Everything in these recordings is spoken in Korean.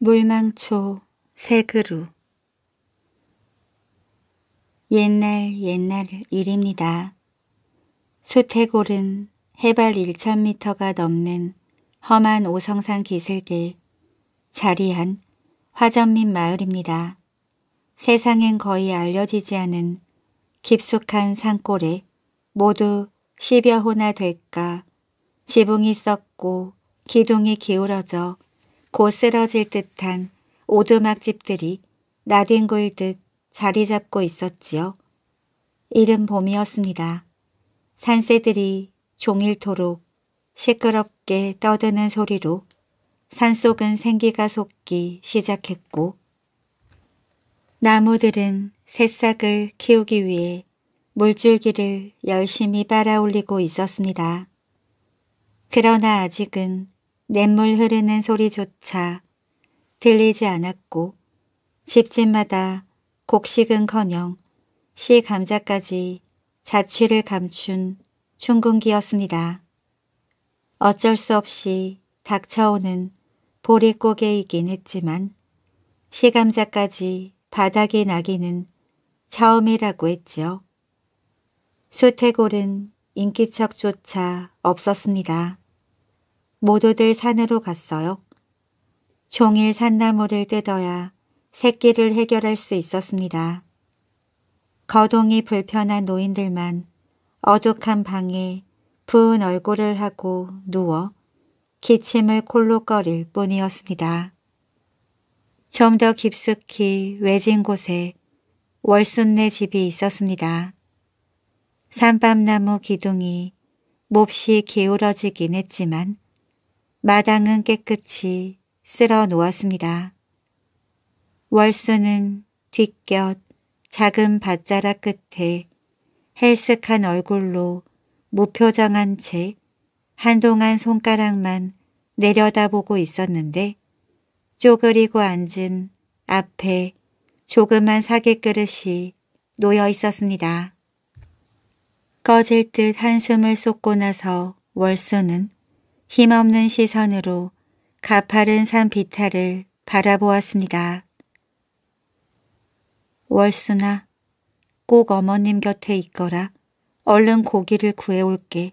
물망초 세 그루 옛날 옛날 일입니다. 수태골은 해발 1,000m가 넘는 험한 오성산 기슭에 자리한 화전 민 마을입니다. 세상엔 거의 알려지지 않은 깊숙한 산골에 모두 10여 호나 될까 지붕이 썩고 기둥이 기울어져 곧 쓰러질 듯한 오두막집들이 나뒹굴 듯 자리 잡고 있었지요. 이른 봄이었습니다. 산새들이 종일토록 시끄럽게 떠드는 소리로 산속은 생기가 솟기 시작했고 나무들은 새싹을 키우기 위해 물줄기를 열심히 빨아올리고 있었습니다. 그러나 아직은 냇물 흐르는 소리조차 들리지 않았고 집집마다 곡식은커녕 씨 감자까지 자취를 감춘 춘궁기였습니다. 어쩔 수 없이 닥쳐오는 보릿고개이긴 했지만 시감자까지 바닥이 나기는 처음이라고 했지요. 수태골은 인기척조차 없었습니다. 모두들 산으로 갔어요. 종일 산나무를 뜯어야 새끼를 해결할 수 있었습니다. 거동이 불편한 노인들만 어둑한 방에 부은 얼굴을 하고 누워 기침을 콜록거릴 뿐이었습니다. 좀 더 깊숙이 외진 곳에 월순내 집이 있었습니다. 산밤나무 기둥이 몹시 기울어지긴 했지만 마당은 깨끗이 쓸어 놓았습니다. 월수는 뒷곁 작은 밭자락 끝에 헬쓱한 얼굴로 무표정한 채 한동안 손가락만 내려다보고 있었는데 쪼그리고 앉은 앞에 조그만 사기 그릇이 놓여 있었습니다. 꺼질 듯 한숨을 쏟고 나서 월수는 힘없는 시선으로 가파른 산비탈을 바라보았습니다. 월수나 꼭 어머님 곁에 있거라. 얼른 고기를 구해올게.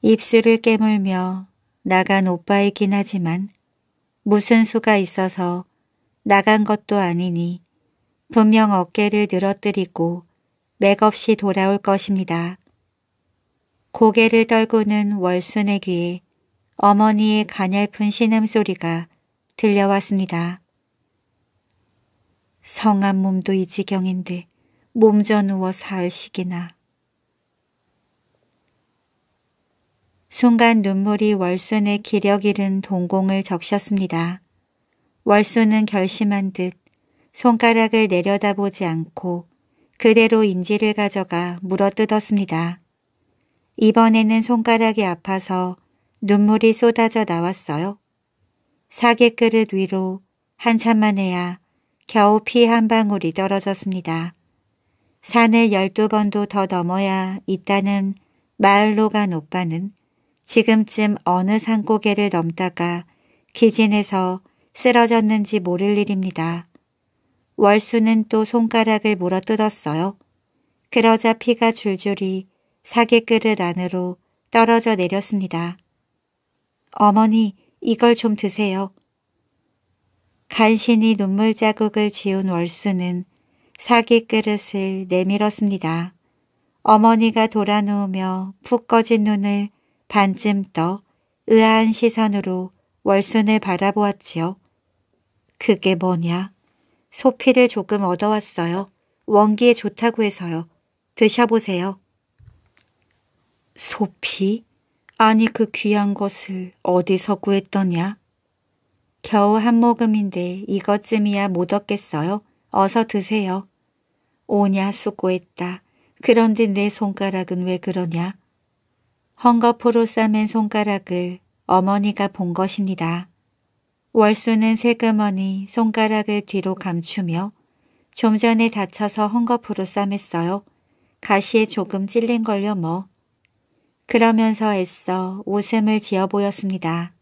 입술을 깨물며 나간 오빠이긴 하지만 무슨 수가 있어서 나간 것도 아니니 분명 어깨를 늘어뜨리고 맥없이 돌아올 것입니다. 고개를 떨구는 월순의 귀에 어머니의 가냘픈 신음소리가 들려왔습니다. 성한 몸도 이 지경인데 몸져 누워 사흘씩이나. 순간 눈물이 월순의 기력 잃은 동공을 적셨습니다. 월순은 결심한 듯 손가락을 내려다보지 않고 그대로 인지를 가져가 물어뜯었습니다. 이번에는 손가락이 아파서 눈물이 쏟아져 나왔어요. 사계 그릇 위로 한참 만해야 겨우 피 한 방울이 떨어졌습니다. 산을 열두 번도 더 넘어야 있다는 마을로 간 오빠는 지금쯤 어느 산고개를 넘다가 기진해서 쓰러졌는지 모를 일입니다. 월수는 또 손가락을 물어뜯었어요. 그러자 피가 줄줄이 사계 그릇 안으로 떨어져 내렸습니다. 어머니, 이걸 좀 드세요. 간신히 눈물 자국을 지운 월수는 사계 그릇을 내밀었습니다. 어머니가 돌아누우며 푹 꺼진 눈을 반쯤 떠 의아한 시선으로 월순을 바라보았지요. 그게 뭐냐? 소피를 조금 얻어왔어요. 원기에 좋다고 해서요. 드셔보세요. 소피? 아니 그 귀한 것을 어디서 구했더냐? 겨우 한 모금인데 이것쯤이야 못 얻겠어요. 어서 드세요. 오냐 수고했다. 그런데 내 손가락은 왜 그러냐? 헝겊포로 싸맨 손가락을 어머니가 본 것입니다. 월수는 세그머니 손가락을 뒤로 감추며 좀 전에 다쳐서 헝겊포로 싸맸어요. 가시에 조금 찔린 걸요 뭐. 그러면서 애써 웃음을 지어 보였습니다.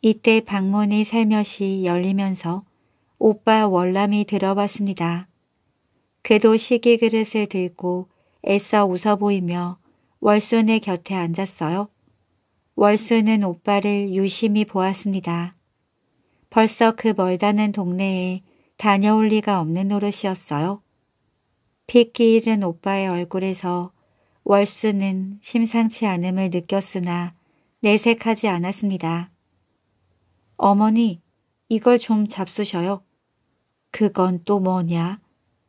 이때 방문이 살며시 열리면서 오빠 월남이 들어왔습니다. 그도 시기 그릇을 들고 애써 웃어 보이며 월순의 곁에 앉았어요. 월순은 오빠를 유심히 보았습니다. 벌써 그 멀다는 동네에 다녀올 리가 없는 노릇이었어요. 핏기일은 오빠의 얼굴에서 월수는 심상치 않음을 느꼈으나 내색하지 않았습니다. 어머니, 이걸 좀 잡수셔요. 그건 또 뭐냐?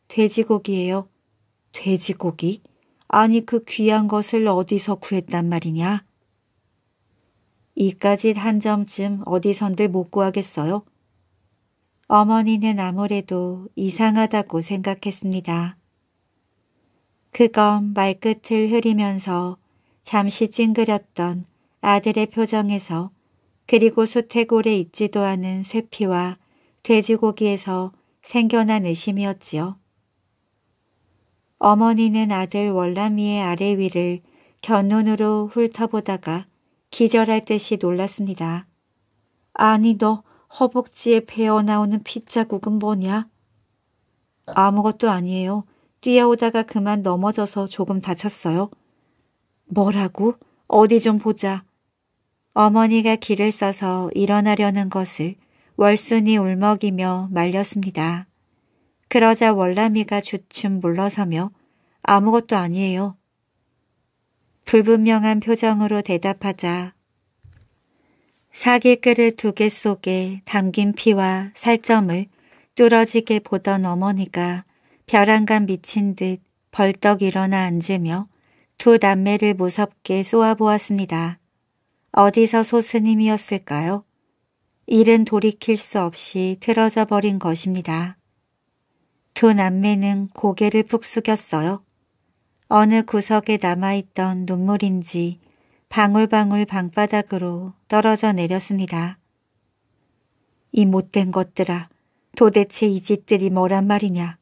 돼지고기예요. 돼지고기? 아니 그 귀한 것을 어디서 구했단 말이냐? 이까짓 한 점쯤 어디선들 못 구하겠어요? 어머니는 아무래도 이상하다고 생각했습니다. 그건 말끝을 흐리면서 잠시 찡그렸던 아들의 표정에서 그리고 수태골에 있지도 않은 쇠피와 돼지고기에서 생겨난 의심이었지요. 어머니는 아들 월남이의 아래 위를 견눈으로 훑어보다가 기절할 듯이 놀랐습니다. 아니 너 허벅지에 베어 나오는 핏자국은 뭐냐? 아무것도 아니에요. 뛰어오다가 그만 넘어져서 조금 다쳤어요. 뭐라고? 어디 좀 보자. 어머니가 길을 써서 일어나려는 것을 월순이 울먹이며 말렸습니다. 그러자 월남이가 주춤 물러서며 아무것도 아니에요. 불분명한 표정으로 대답하자 사기 그릇 두 개 속에 담긴 피와 살점을 뚫어지게 보던 어머니가 벼랑간 미친 듯 벌떡 일어나 앉으며 두 남매를 무섭게 쏘아보았습니다. 어디서 소스님이었을까요? 일은 돌이킬 수 없이 틀어져 버린 것입니다. 두 남매는 고개를 푹 숙였어요. 어느 구석에 남아있던 눈물인지 방울방울 방바닥으로 떨어져 내렸습니다. 이 못된 것들아 도대체 이 짓들이 뭐란 말이냐.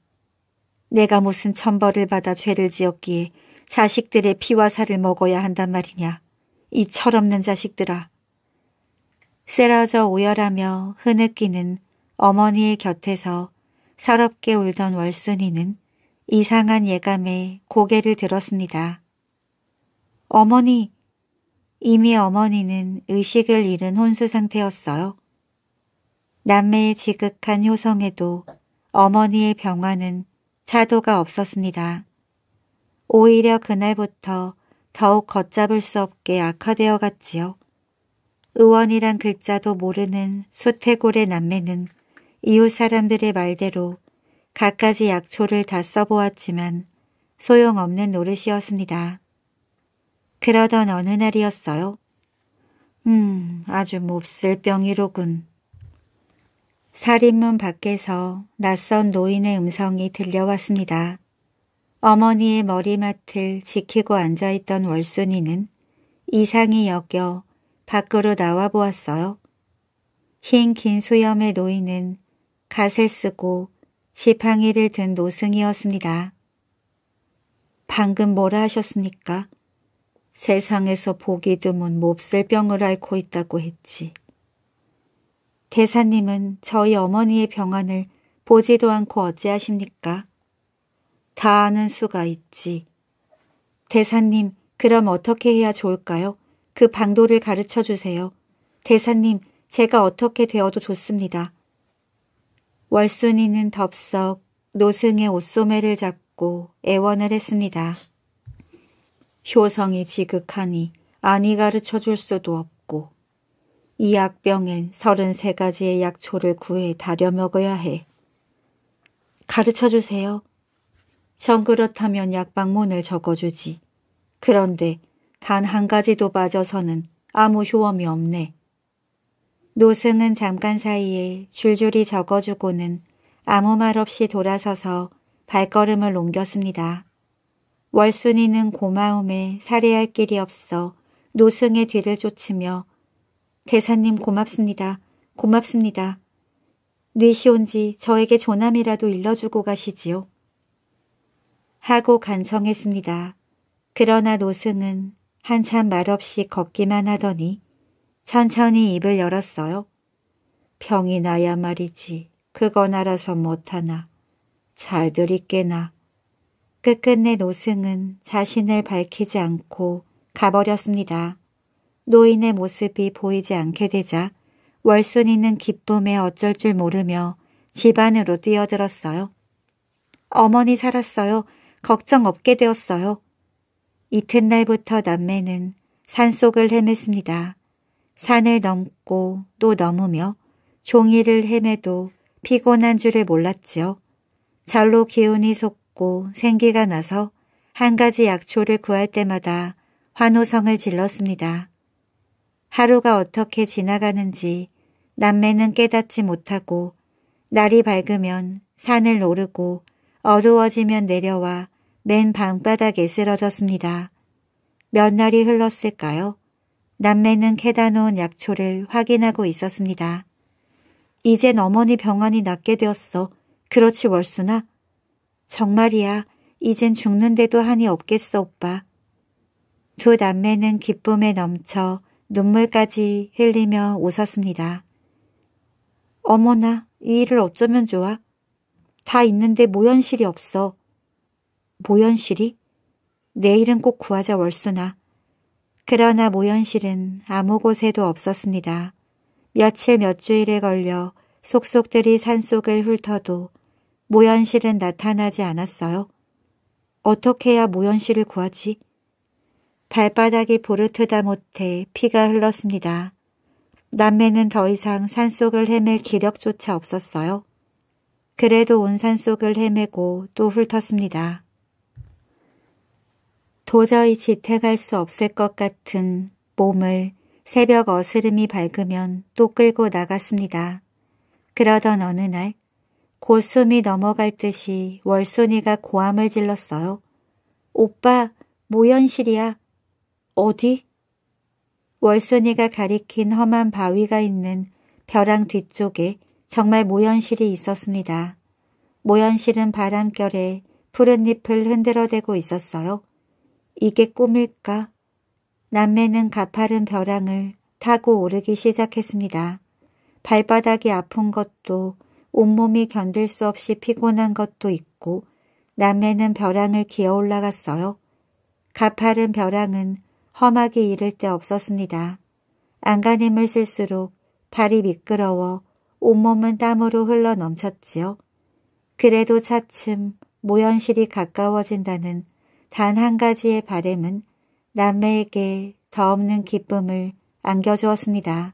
내가 무슨 천벌을 받아 죄를 지었기에 자식들의 피와 살을 먹어야 한단 말이냐. 이 철없는 자식들아. 쓰러져 오열하며 흐느끼는 어머니의 곁에서 서럽게 울던 월순이는 이상한 예감에 고개를 들었습니다. 어머니! 이미 어머니는 의식을 잃은 혼수 상태였어요. 남매의 지극한 효성에도 어머니의 병화는 차도가 없었습니다. 오히려 그날부터 더욱 걷잡을 수 없게 악화되어 갔지요. 의원이란 글자도 모르는 수태골의 남매는 이웃 사람들의 말대로 갖가지 약초를 다 써보았지만 소용없는 노릇이었습니다. 그러던 어느 날이었어요. 음, 아주 몹쓸 병이로군. 살인문 밖에서 낯선 노인의 음성이 들려왔습니다. 어머니의 머리맡을 지키고 앉아있던 월순이는 이상이 여겨 밖으로 나와 보았어요. 흰 긴 수염의 노인은 가세 쓰고 지팡이를 든 노승이었습니다. 방금 뭐라 하셨습니까? 세상에서 보기 드문 몹쓸병을 앓고 있다고 했지. 대사님은 저희 어머니의 병환을 보지도 않고 어찌하십니까? 다 아는 수가 있지. 대사님, 그럼 어떻게 해야 좋을까요? 그 방도를 가르쳐 주세요. 대사님, 제가 어떻게 되어도 좋습니다. 월순이는 덥석 노승의 옷소매를 잡고 애원을 했습니다. 효성이 지극하니 아니 가르쳐 줄 수도 없고 이 약병엔 33가지의 약초를 구해 다려 먹어야 해. 가르쳐 주세요. 전 그렇다면 약방문을 적어주지. 그런데 단 한 가지도 빠져서는 아무 효험이 없네. 노승은 잠깐 사이에 줄줄이 적어주고는 아무 말 없이 돌아서서 발걸음을 옮겼습니다. 월순이는 고마움에 살해할 길이 없어 노승의 뒤를 쫓으며 대사님 고맙습니다. 고맙습니다. 뇌시온지 저에게 조남이라도 일러주고 가시지요. 하고 간청했습니다. 그러나 노승은 한참 말없이 걷기만 하더니 천천히 입을 열었어요. 병이 나야 말이지. 그건 알아서 못하나. 잘들 있게나. 끝끝내 노승은 자신을 밝히지 않고 가버렸습니다. 노인의 모습이 보이지 않게 되자 월순이는 기쁨에 어쩔 줄 모르며 집 안으로 뛰어들었어요. 어머니 살았어요. 걱정 없게 되었어요. 이튿날부터 남매는 산속을 헤맸습니다. 산을 넘고 또 넘으며 종이를 헤매도 피곤한 줄을 몰랐지요. 절로 기운이 솟고 생기가 나서 한 가지 약초를 구할 때마다 환호성을 질렀습니다. 하루가 어떻게 지나가는지 남매는 깨닫지 못하고 날이 밝으면 산을 오르고 어두워지면 내려와 맨 방바닥에 쓰러졌습니다. 몇 날이 흘렀을까요? 남매는 캐다놓은 약초를 확인하고 있었습니다. 이젠 어머니 병원이 낫게 되었어. 그렇지 월수나? 정말이야. 이젠 죽는데도 한이 없겠어 오빠. 두 남매는 기쁨에 넘쳐 눈물까지 흘리며 웃었습니다. 어머나, 이 일을 어쩌면 좋아? 다 있는데 모연실이 없어. 모연실이? 내일은 꼭 구하자 월수나. 그러나 모연실은 아무 곳에도 없었습니다. 며칠 몇 주일에 걸려 속속들이 산속을 훑어도 모연실은 나타나지 않았어요. 어떻게 해야 모연실을 구하지? 발바닥이 보르트다 못해 피가 흘렀습니다. 남매는 더 이상 산속을 헤맬 기력조차 없었어요. 그래도 온 산속을 헤매고 또 훑었습니다. 도저히 지탱할 수 없을 것 같은 몸을 새벽 어스름이 밝으면 또 끌고 나갔습니다. 그러던 어느 날 고숨이 넘어갈 듯이 월순이가 고함을 질렀어요. 오빠, 모현실이야. 어디? 월순이가 가리킨 험한 바위가 있는 벼랑 뒤쪽에 정말 모현실이 있었습니다. 모현실은 바람결에 푸른 잎을 흔들어대고 있었어요. 이게 꿈일까? 남매는 가파른 벼랑을 타고 오르기 시작했습니다. 발바닥이 아픈 것도 온몸이 견딜 수 없이 피곤한 것도 있고 남매는 벼랑을 기어 올라갔어요. 가파른 벼랑은 험하게 이를 데 없었습니다. 안간힘을 쓸수록 발이 미끄러워 온몸은 땀으로 흘러 넘쳤지요. 그래도 차츰 모현실이 가까워진다는 단 한 가지의 바램은 남매에게 더없는 기쁨을 안겨주었습니다.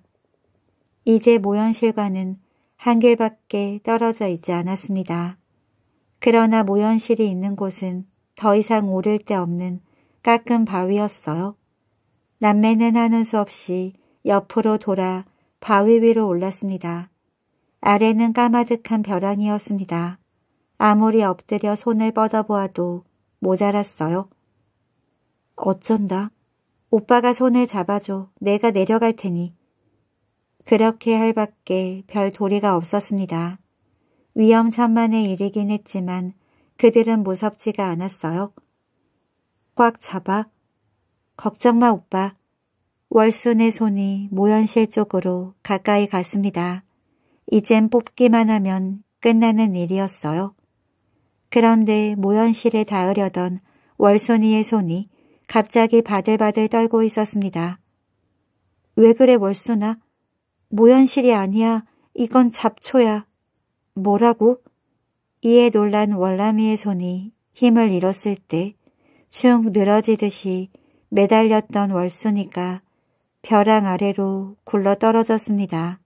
이제 모현실과는 한 길밖에 떨어져 있지 않았습니다. 그러나 모현실이 있는 곳은 더 이상 오를 데 없는 깎은 바위였어요. 남매는 하는 수 없이 옆으로 돌아 바위 위로 올랐습니다. 아래는 까마득한 벼랑이었습니다. 아무리 엎드려 손을 뻗어보아도 모자랐어요. 어쩐다. 오빠가 손을 잡아줘. 내가 내려갈 테니. 그렇게 할 밖에 별 도리가 없었습니다. 위험천만의 일이긴 했지만 그들은 무섭지가 않았어요. 꽉 잡아 걱정 마 오빠. 월순의 손이 모현실 쪽으로 가까이 갔습니다. 이젠 뽑기만 하면 끝나는 일이었어요. 그런데 모현실에 닿으려던 월순이의 손이 갑자기 바들바들 떨고 있었습니다. 왜 그래 월순아? 모현실이 아니야. 이건 잡초야. 뭐라고? 이에 놀란 월남이의 손이 힘을 잃었을 때 축 늘어지듯이 매달렸던 월순이가 벼랑 아래로 굴러 떨어졌습니다.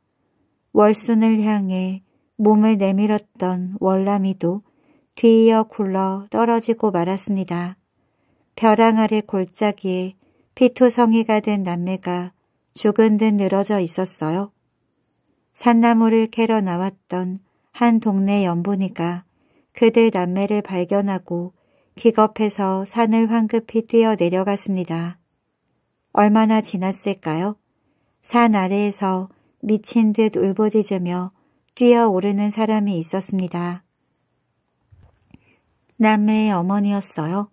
월순을 향해 몸을 내밀었던 월남이도 뒤이어 굴러 떨어지고 말았습니다. 벼랑 아래 골짜기에 피투성이가 된 남매가 죽은 듯 늘어져 있었어요. 산나무를 캐러 나왔던 한 동네 연분이가 그들 남매를 발견하고 기겁해서 산을 황급히 뛰어 내려갔습니다. 얼마나 지났을까요? 산 아래에서 미친 듯 울부짖으며 뛰어오르는 사람이 있었습니다. 남매의 어머니였어요.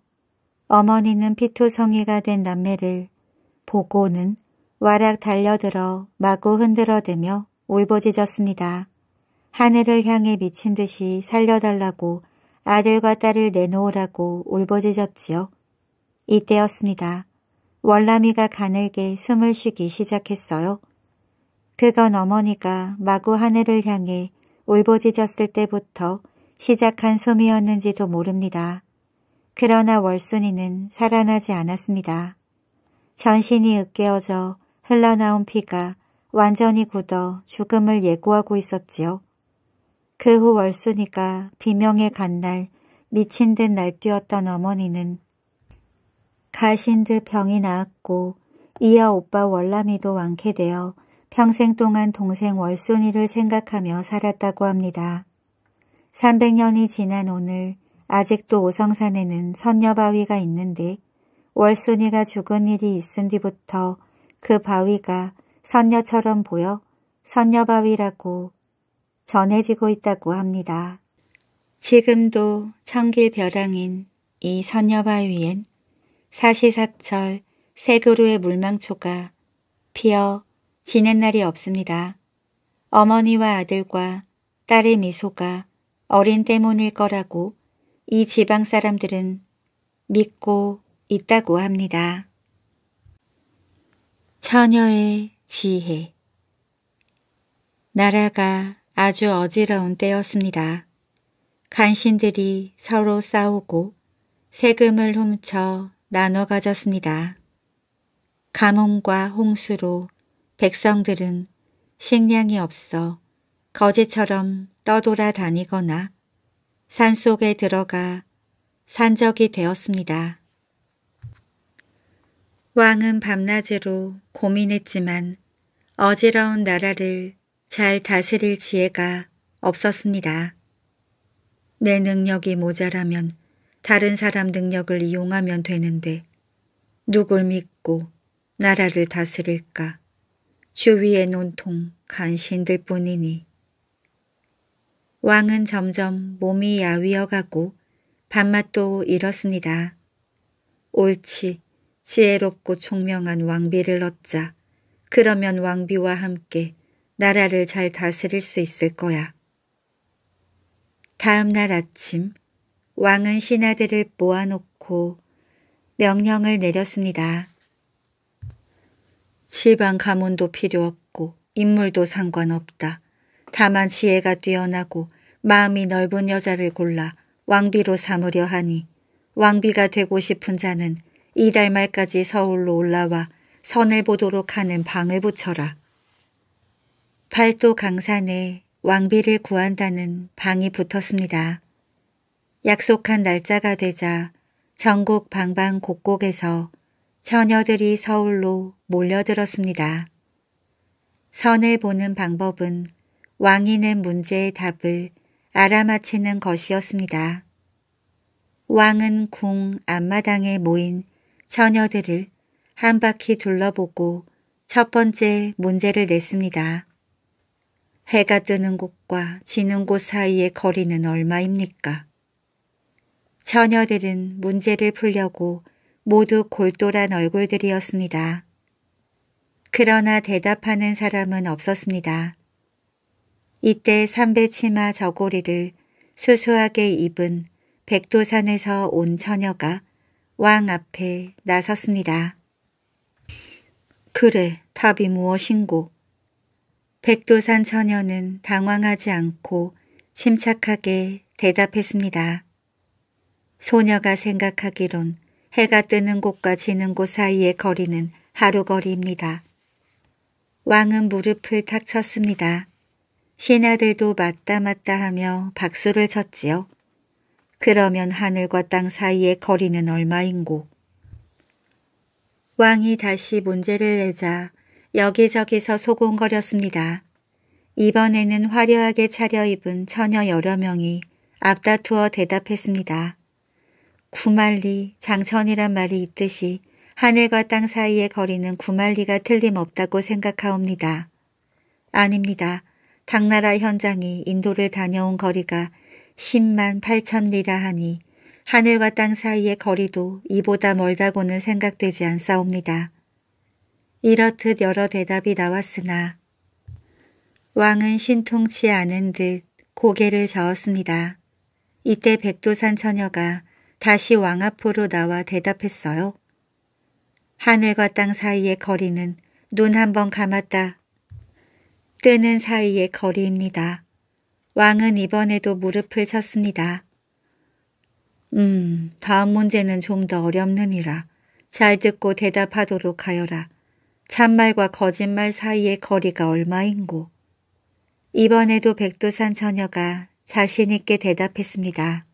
어머니는 피투성이가 된 남매를 보고는 와락 달려들어 마구 흔들어대며 울부짖었습니다. 하늘을 향해 미친 듯이 살려달라고 아들과 딸을 내놓으라고 울부짖었지요. 이때였습니다. 월남이가 가늘게 숨을 쉬기 시작했어요. 그건 어머니가 마구 하늘을 향해 울부짖었을 때부터 시작한 숨이었는지도 모릅니다. 그러나 월순이는 살아나지 않았습니다. 전신이 으깨어져 흘러나온 피가 완전히 굳어 죽음을 예고하고 있었지요. 그후 월순이가 비명에 간 날 미친 듯 날뛰었던 어머니는 가신 듯 병이 나았고 이어 오빠 월남이도 완쾌되어 평생 동안 동생 월순이를 생각하며 살았다고 합니다. 300년이 지난 오늘 아직도 오성산에는 선녀바위가 있는데 월순이가 죽은 일이 있은 뒤부터 그 바위가 선녀처럼 보여 선녀바위라고 전해지고 있다고 합니다. 지금도 청길벼랑인 이 선녀바위엔 사시사철 세교루의 물망초가 피어 지낸 날이 없습니다. 어머니와 아들과 딸의 미소가 어린 때문일 거라고 이 지방 사람들은 믿고 있다고 합니다. 처녀의 지혜 나라가 아주 어지러운 때였습니다. 간신들이 서로 싸우고 세금을 훔쳐 나눠 가졌습니다. 가뭄과 홍수로 백성들은 식량이 없어 거제처럼 떠돌아 다니거나 산속에 들어가 산적이 되었습니다. 왕은 밤낮으로 고민했지만 어지러운 나라를 잘 다스릴 지혜가 없었습니다. 내 능력이 모자라면 다른 사람 능력을 이용하면 되는데 누굴 믿고 나라를 다스릴까 주위의 논통 간신들 뿐이니 왕은 점점 몸이 야위어가고 밥맛도 잃었습니다. 옳지 지혜롭고 총명한 왕비를 얻자 그러면 왕비와 함께 나라를 잘 다스릴 수 있을 거야. 다음 날 아침 왕은 신하들을 모아놓고 명령을 내렸습니다. 지방 가문도 필요 없고 인물도 상관없다. 다만 지혜가 뛰어나고 마음이 넓은 여자를 골라 왕비로 삼으려 하니 왕비가 되고 싶은 자는 이달 말까지 서울로 올라와 선을 보도록 하는 방을 붙여라. 팔도 강산에 왕비를 구한다는 방이 붙었습니다. 약속한 날짜가 되자 전국 방방 곳곳에서 처녀들이 서울로 몰려들었습니다. 선을 보는 방법은 왕이낸 문제의 답을 알아맞히는 것이었습니다. 왕은 궁 앞마당에 모인 처녀들을 한 바퀴 둘러보고 첫 번째 문제를 냈습니다. 해가 뜨는 곳과 지는 곳 사이의 거리는 얼마입니까? 처녀들은 문제를 풀려고 모두 골똘한 얼굴들이었습니다. 그러나 대답하는 사람은 없었습니다. 이때 삼배치마 저고리를 수수하게 입은 백두산에서온 처녀가 왕 앞에 나섰습니다. 그래, 답이 무엇인고? 백두산 처녀는 당황하지 않고 침착하게 대답했습니다. 소녀가 생각하기론 해가 뜨는 곳과 지는 곳 사이의 거리는 하루 거리입니다. 왕은 무릎을 탁 쳤습니다. 신하들도 맞다 맞다 하며 박수를 쳤지요. 그러면 하늘과 땅 사이의 거리는 얼마인고. 왕이 다시 문제를 내자 여기저기서 소곤거렸습니다. 이번에는 화려하게 차려입은 처녀 여러 명이 앞다투어 대답했습니다. 구말리, 장천이란 말이 있듯이 하늘과 땅 사이의 거리는 구말리가 틀림없다고 생각하옵니다. 아닙니다. 당나라 현장이 인도를 다녀온 거리가 10만 8천 리라 하니 하늘과 땅 사이의 거리도 이보다 멀다고는 생각되지 않사옵니다. 이렇듯 여러 대답이 나왔으나 왕은 신통치 않은 듯 고개를 저었습니다. 이때 백도산 처녀가 다시 왕 앞으로 나와 대답했어요. 하늘과 땅 사이의 거리는 눈 한번 감았다. 뜨는 사이의 거리입니다. 왕은 이번에도 무릎을 쳤습니다. 음, 다음 문제는 좀 더 어렵느니라. 잘 듣고 대답하도록 하여라. 참말과 거짓말 사이의 거리가 얼마인고. 이번에도 백두산 처녀가 자신있게 대답했습니다.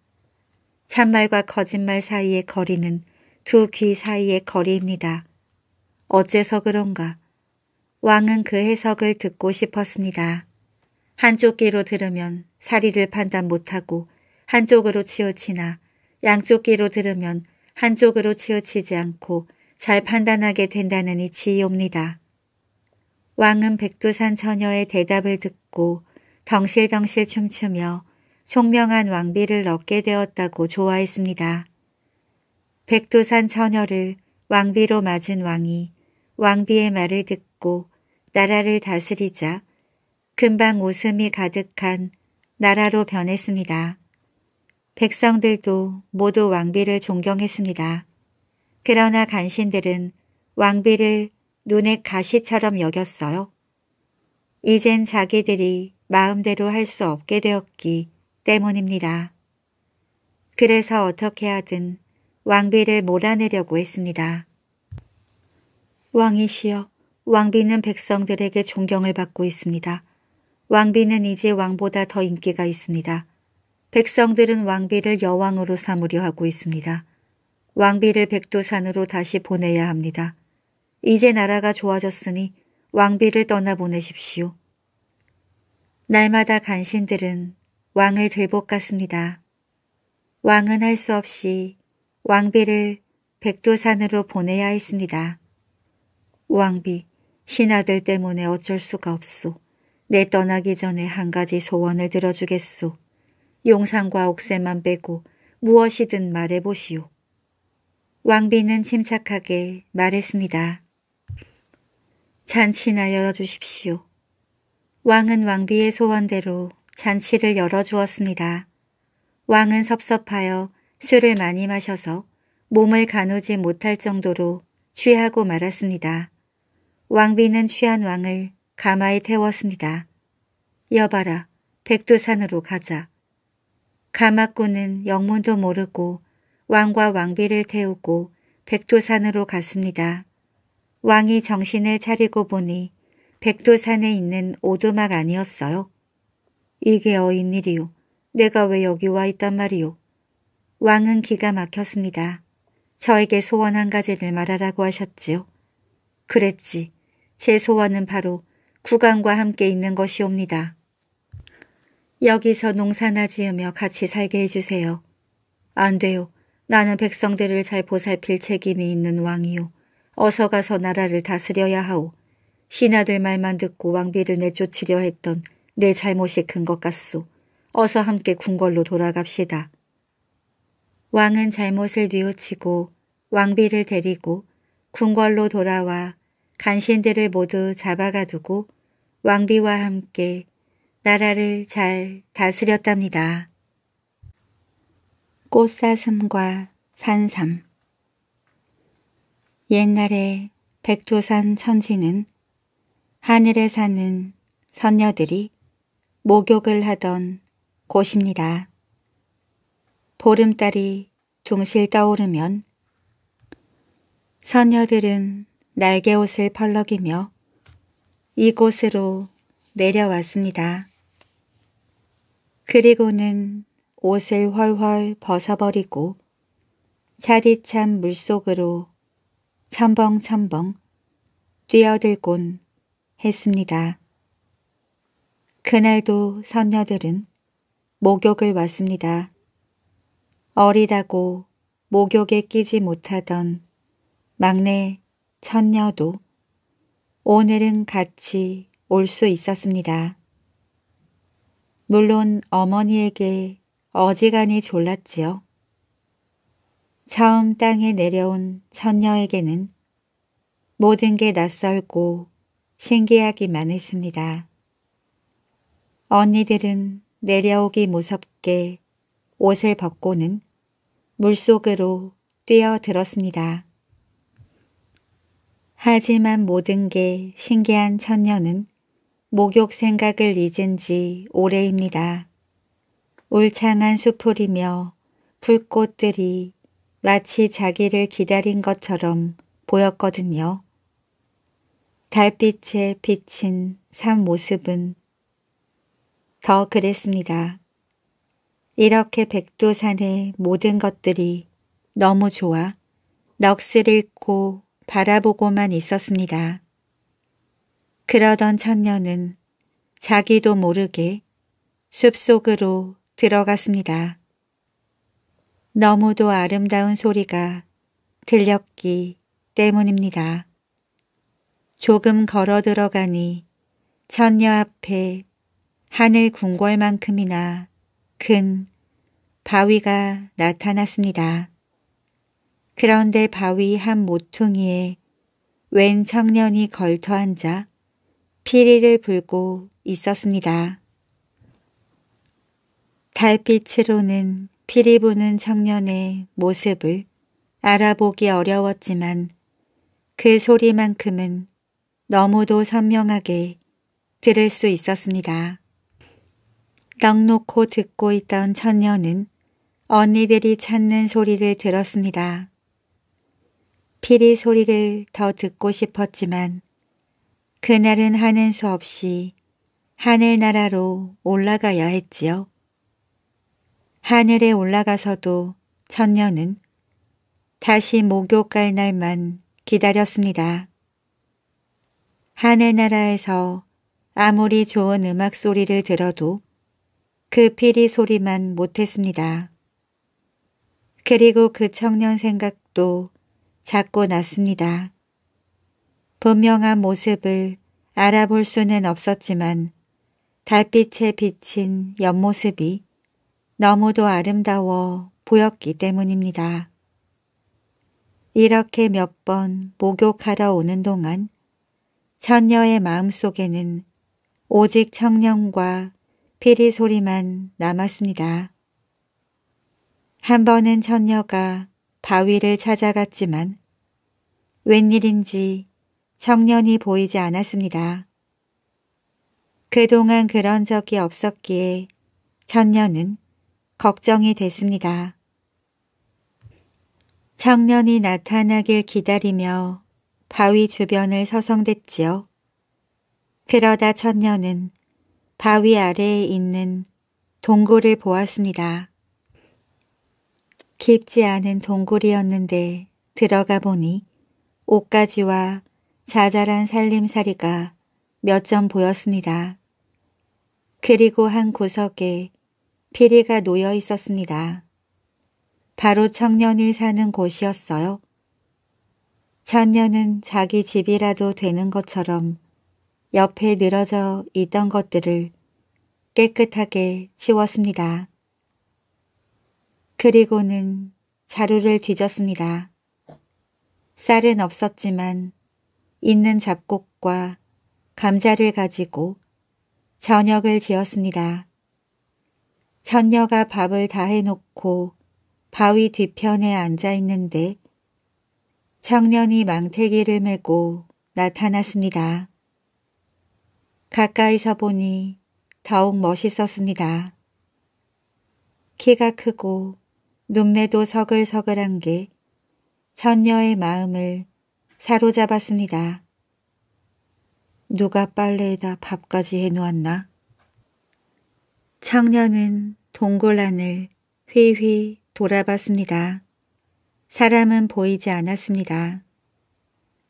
참말과 거짓말 사이의 거리는 두 귀 사이의 거리입니다. 어째서 그런가? 왕은 그 해석을 듣고 싶었습니다. 한쪽 귀로 들으면 사리를 판단 못하고 한쪽으로 치우치나 양쪽 귀로 들으면 한쪽으로 치우치지 않고 잘 판단하게 된다는 이치이옵니다. 왕은 백두산 처녀의 대답을 듣고 덩실덩실 춤추며 총명한 왕비를 얻게 되었다고 좋아했습니다. 백두산 처녀를 왕비로 맞은 왕이 왕비의 말을 듣고 나라를 다스리자 금방 웃음이 가득한 나라로 변했습니다. 백성들도 모두 왕비를 존경했습니다. 그러나 간신들은 왕비를 눈의 가시처럼 여겼어요. 이젠 자기들이 마음대로 할 수 없게 되었기 때문입니다. 그래서 어떻게 하든 왕비를 몰아내려고 했습니다. 왕이시여, 왕비는 백성들에게 존경을 받고 있습니다. 왕비는 이제 왕보다 더 인기가 있습니다. 백성들은 왕비를 여왕으로 삼으려 하고 있습니다. 왕비를 백두산으로 다시 보내야 합니다. 이제 나라가 좋아졌으니 왕비를 떠나보내십시오. 날마다 간신들은 왕을 들복 갔습니다. 왕은 할 수 없이 왕비를 백두산으로 보내야 했습니다. 왕비, 신하들 때문에 어쩔 수가 없소. 내 떠나기 전에 한 가지 소원을 들어주겠소. 용산과 옥새만 빼고 무엇이든 말해보시오. 왕비는 침착하게 말했습니다. 잔치나 열어주십시오. 왕은 왕비의 소원대로 잔치를 열어주었습니다. 왕은 섭섭하여 술을 많이 마셔서 몸을 가누지 못할 정도로 취하고 말았습니다. 왕비는 취한 왕을 가마에 태웠습니다. 여봐라, 백두산으로 가자. 가마꾼은 영문도 모르고 왕과 왕비를 태우고 백두산으로 갔습니다. 왕이 정신을 차리고 보니 백두산에 있는 오두막 아니었어요. 이게 어인일이오 내가 왜 여기 와 있단 말이오 왕은 기가 막혔습니다. 저에게 소원 한 가지를 말하라고 하셨지요. 그랬지. 제 소원은 바로 국왕과 함께 있는 것이옵니다. 여기서 농사나 지으며 같이 살게 해주세요. 안 돼요. 나는 백성들을 잘 보살필 책임이 있는 왕이요. 어서 가서 나라를 다스려야 하오. 신하들 말만 듣고 왕비를 내쫓으려 했던 내 잘못이 큰 것 같소. 어서 함께 궁궐로 돌아갑시다. 왕은 잘못을 뉘우치고 왕비를 데리고 궁궐로 돌아와 간신들을 모두 잡아가두고 왕비와 함께 나라를 잘 다스렸답니다. 꽃사슴과 산삼 옛날에 백두산 천지는 하늘에 사는 선녀들이 목욕을 하던 곳입니다. 보름달이 둥실 떠오르면 선녀들은 날개옷을 펄럭이며 이곳으로 내려왔습니다. 그리고는 옷을 훨훨 벗어버리고 차디찬 물속으로 첨벙첨벙 뛰어들곤 했습니다. 그날도 선녀들은 목욕을 왔습니다. 어리다고 목욕에 끼지 못하던 막내 천녀도 오늘은 같이 올 수 있었습니다. 물론 어머니에게 어지간히 졸랐지요. 처음 땅에 내려온 천녀에게는 모든 게 낯설고 신기하기만 했습니다. 언니들은 내려오기 무섭게 옷을 벗고는 물속으로 뛰어들었습니다. 하지만 모든 게 신기한 천녀는 목욕 생각을 잊은 지 오래입니다. 울창한 수풀이며 불꽃들이 마치 자기를 기다린 것처럼 보였거든요. 달빛에 비친 산 모습은 더 그랬습니다. 이렇게 백두산의 모든 것들이 너무 좋아 넋을 잃고 바라보고만 있었습니다. 그러던 천년은 자기도 모르게 숲속으로 들어갔습니다. 너무도 아름다운 소리가 들렸기 때문입니다. 조금 걸어 들어가니 천녀 앞에 하늘 궁궐만큼이나 큰 바위가 나타났습니다. 그런데 바위 한 모퉁이에 웬 청년이 걸터앉아 피리를 불고 있었습니다. 달빛으로는 피리 부는 청년의 모습을 알아보기 어려웠지만 그 소리만큼은 너무도 선명하게 들을 수 있었습니다. 떡 놓고 듣고 있던 천년은 언니들이 찾는 소리를 들었습니다. 피리 소리를 더 듣고 싶었지만 그날은 하는 수 없이 하늘나라로 올라가야 했지요. 하늘에 올라가서도 천녀는 다시 목욕 할 날만 기다렸습니다. 하늘나라에서 아무리 좋은 음악 소리를 들어도 그 피리 소리만 못했습니다. 그리고 그 청년 생각도 자꾸 났습니다. 분명한 모습을 알아볼 수는 없었지만 달빛에 비친 옆모습이 너무도 아름다워 보였기 때문입니다. 이렇게 몇 번 목욕하러 오는 동안 천녀의 마음속에는 오직 청년과 피리 소리만 남았습니다. 한 번은 천녀가 바위를 찾아갔지만 웬일인지 청년이 보이지 않았습니다. 그동안 그런 적이 없었기에 천녀는 걱정이 됐습니다. 청년이 나타나길 기다리며 바위 주변을 서성댔지요. 그러다 천년은 바위 아래에 있는 동굴을 보았습니다. 깊지 않은 동굴이었는데 들어가 보니 옷가지와 자잘한 살림살이가 몇 점 보였습니다. 그리고 한 구석에 피리가 놓여 있었습니다. 바로 청년이 사는 곳이었어요. 청년은 자기 집이라도 되는 것처럼 옆에 늘어져 있던 것들을 깨끗하게 치웠습니다. 그리고는 자루를 뒤졌습니다. 쌀은 없었지만 있는 잡곡과 감자를 가지고 저녁을 지었습니다. 천녀가 밥을 다 해놓고 바위 뒤편에 앉아있는데 청년이 망태기를 메고 나타났습니다. 가까이서 보니 더욱 멋있었습니다. 키가 크고 눈매도 서글서글한 게 천녀의 마음을 사로잡았습니다. 누가 빨래에다 밥까지 해놓았나? 청년은 동굴 안을 휘휘 돌아봤습니다. 사람은 보이지 않았습니다.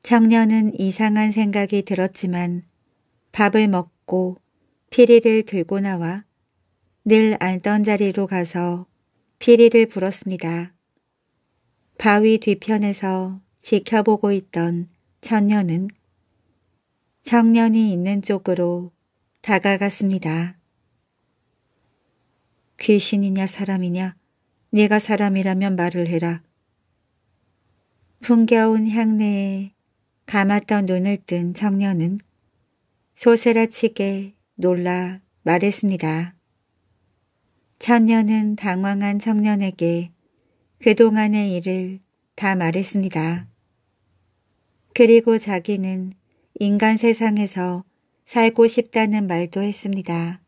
청년은 이상한 생각이 들었지만 밥을 먹고 피리를 들고 나와 늘 앉던 자리로 가서 피리를 불었습니다. 바위 뒤편에서 지켜보고 있던 천년은 청년이 있는 쪽으로 다가갔습니다. 귀신이냐 사람이냐 네가 사람이라면 말을 해라. 풍겨운 향내에 감았던 눈을 뜬 청년은 소세라치게 놀라 말했습니다. 천년은 당황한 청년에게 그동안의 일을 다 말했습니다. 그리고 자기는 인간 세상에서 살고 싶다는 말도 했습니다.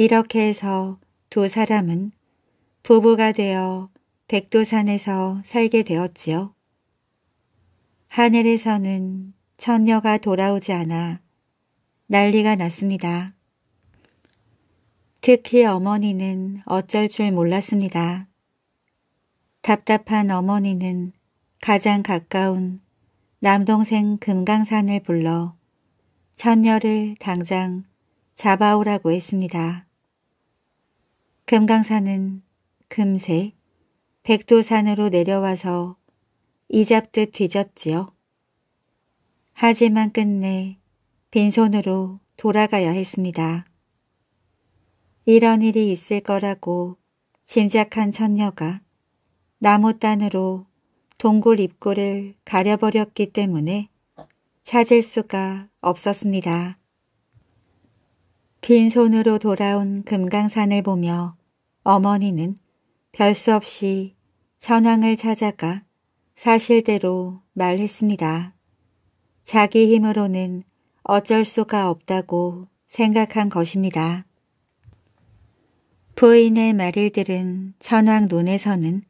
이렇게 해서 두 사람은 부부가 되어 백두산에서 살게 되었지요. 하늘에서는 천녀가 돌아오지 않아 난리가 났습니다. 특히 어머니는 어쩔 줄 몰랐습니다. 답답한 어머니는 가장 가까운 남동생 금강산을 불러 천녀를 당장 잡아오라고 했습니다. 금강산은 금세 백도산으로 내려와서 이잡듯 뒤졌지요. 하지만 끝내 빈손으로 돌아가야 했습니다. 이런 일이 있을 거라고 짐작한 천녀가 나무단으로 동굴 입구를 가려버렸기 때문에 찾을 수가 없었습니다. 빈손으로 돌아온 금강산을 보며 어머니는 별 수 없이 천황을 찾아가 사실대로 말했습니다. 자기 힘으로는 어쩔 수가 없다고 생각한 것입니다. 부인의 말을 들은 천황 논에서는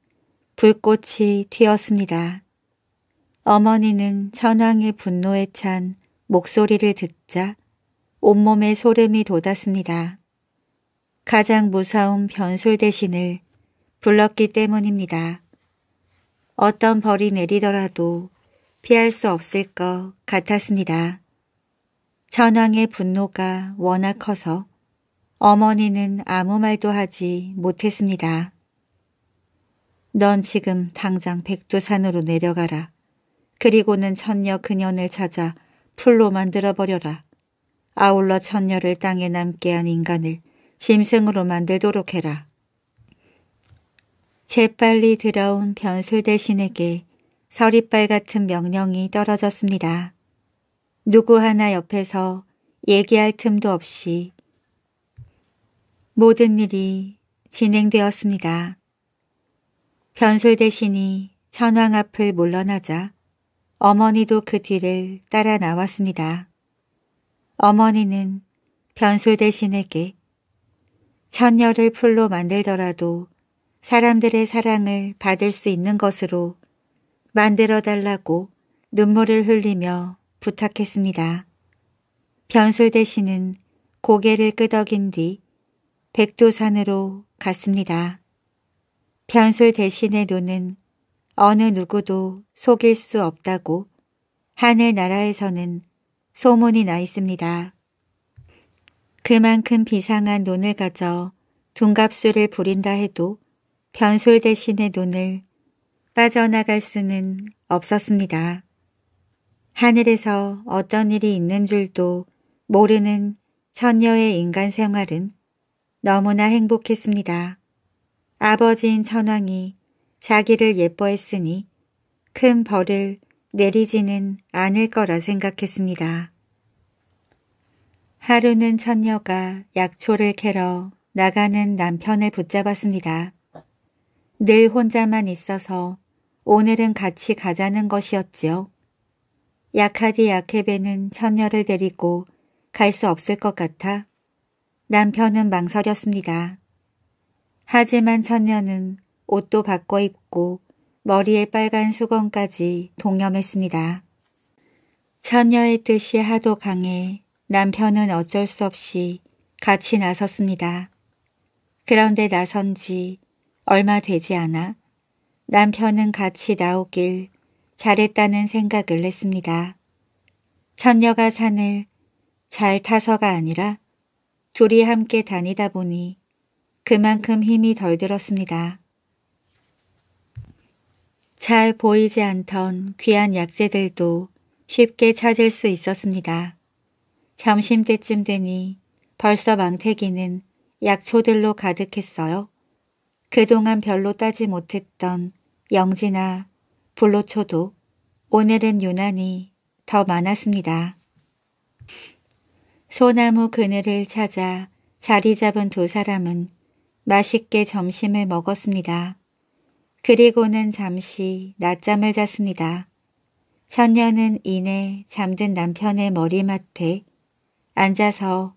불꽃이 튀었습니다. 어머니는 천황의 분노에 찬 목소리를 듣자 온몸에 소름이 돋았습니다. 가장 무서운 변술 대신을 불렀기 때문입니다. 어떤 벌이 내리더라도 피할 수 없을 것 같았습니다. 전황의 분노가 워낙 커서 어머니는 아무 말도 하지 못했습니다. 넌 지금 당장 백두산으로 내려가라. 그리고는 천녀 근현을 찾아 풀로 만들어버려라. 아울러 천녀를 땅에 남게 한 인간을 짐승으로 만들도록 해라. 재빨리 들어온 변술 대신에게 서리발 같은 명령이 떨어졌습니다. 누구 하나 옆에서 얘기할 틈도 없이 모든 일이 진행되었습니다. 변술 대신이 천왕 앞을 물러나자 어머니도 그 뒤를 따라 나왔습니다. 어머니는 변술 대신에게 천녀를 풀로 만들더라도 사람들의 사랑을 받을 수 있는 것으로 만들어 달라고 눈물을 흘리며 부탁했습니다. 변술 대신은 고개를 끄덕인 뒤 백두산으로 갔습니다. 변술 대신의 눈은 어느 누구도 속일 수 없다고 하늘나라에서는 소문이 나 있습니다. 그만큼 비상한 눈을 가져 둔갑수를 부린다 해도 변술 대신의 눈을 빠져나갈 수는 없었습니다. 하늘에서 어떤 일이 있는 줄도 모르는 천녀의 인간 생활은 너무나 행복했습니다. 아버지인 천왕이 자기를 예뻐했으니 큰 벌을 내리지는 않을 거라 생각했습니다. 하루는 천녀가 약초를 캐러 나가는 남편을 붙잡았습니다. 늘 혼자만 있어서 오늘은 같이 가자는 것이었지요. 약하디 약해배는 천녀를 데리고 갈 수 없을 것 같아 남편은 망설였습니다. 하지만 천녀는 옷도 바꿔 입고 머리에 빨간 수건까지 동염했습니다. 천녀의 뜻이 하도 강해 남편은 어쩔 수 없이 같이 나섰습니다. 그런데 나선 지 얼마 되지 않아 남편은 같이 나오길 잘했다는 생각을 했습니다. 천녀가 산을 잘 타서가 아니라 둘이 함께 다니다 보니 그만큼 힘이 덜 들었습니다. 잘 보이지 않던 귀한 약재들도 쉽게 찾을 수 있었습니다. 점심 때쯤 되니 벌써 망태기는 약초들로 가득했어요. 그동안 별로 따지 못했던 영지나 불로초도 오늘은 유난히 더 많았습니다. 소나무 그늘을 찾아 자리 잡은 두 사람은 맛있게 점심을 먹었습니다. 그리고는 잠시 낮잠을 잤습니다. 천녀는 이내 잠든 남편의 머리맡에 앉아서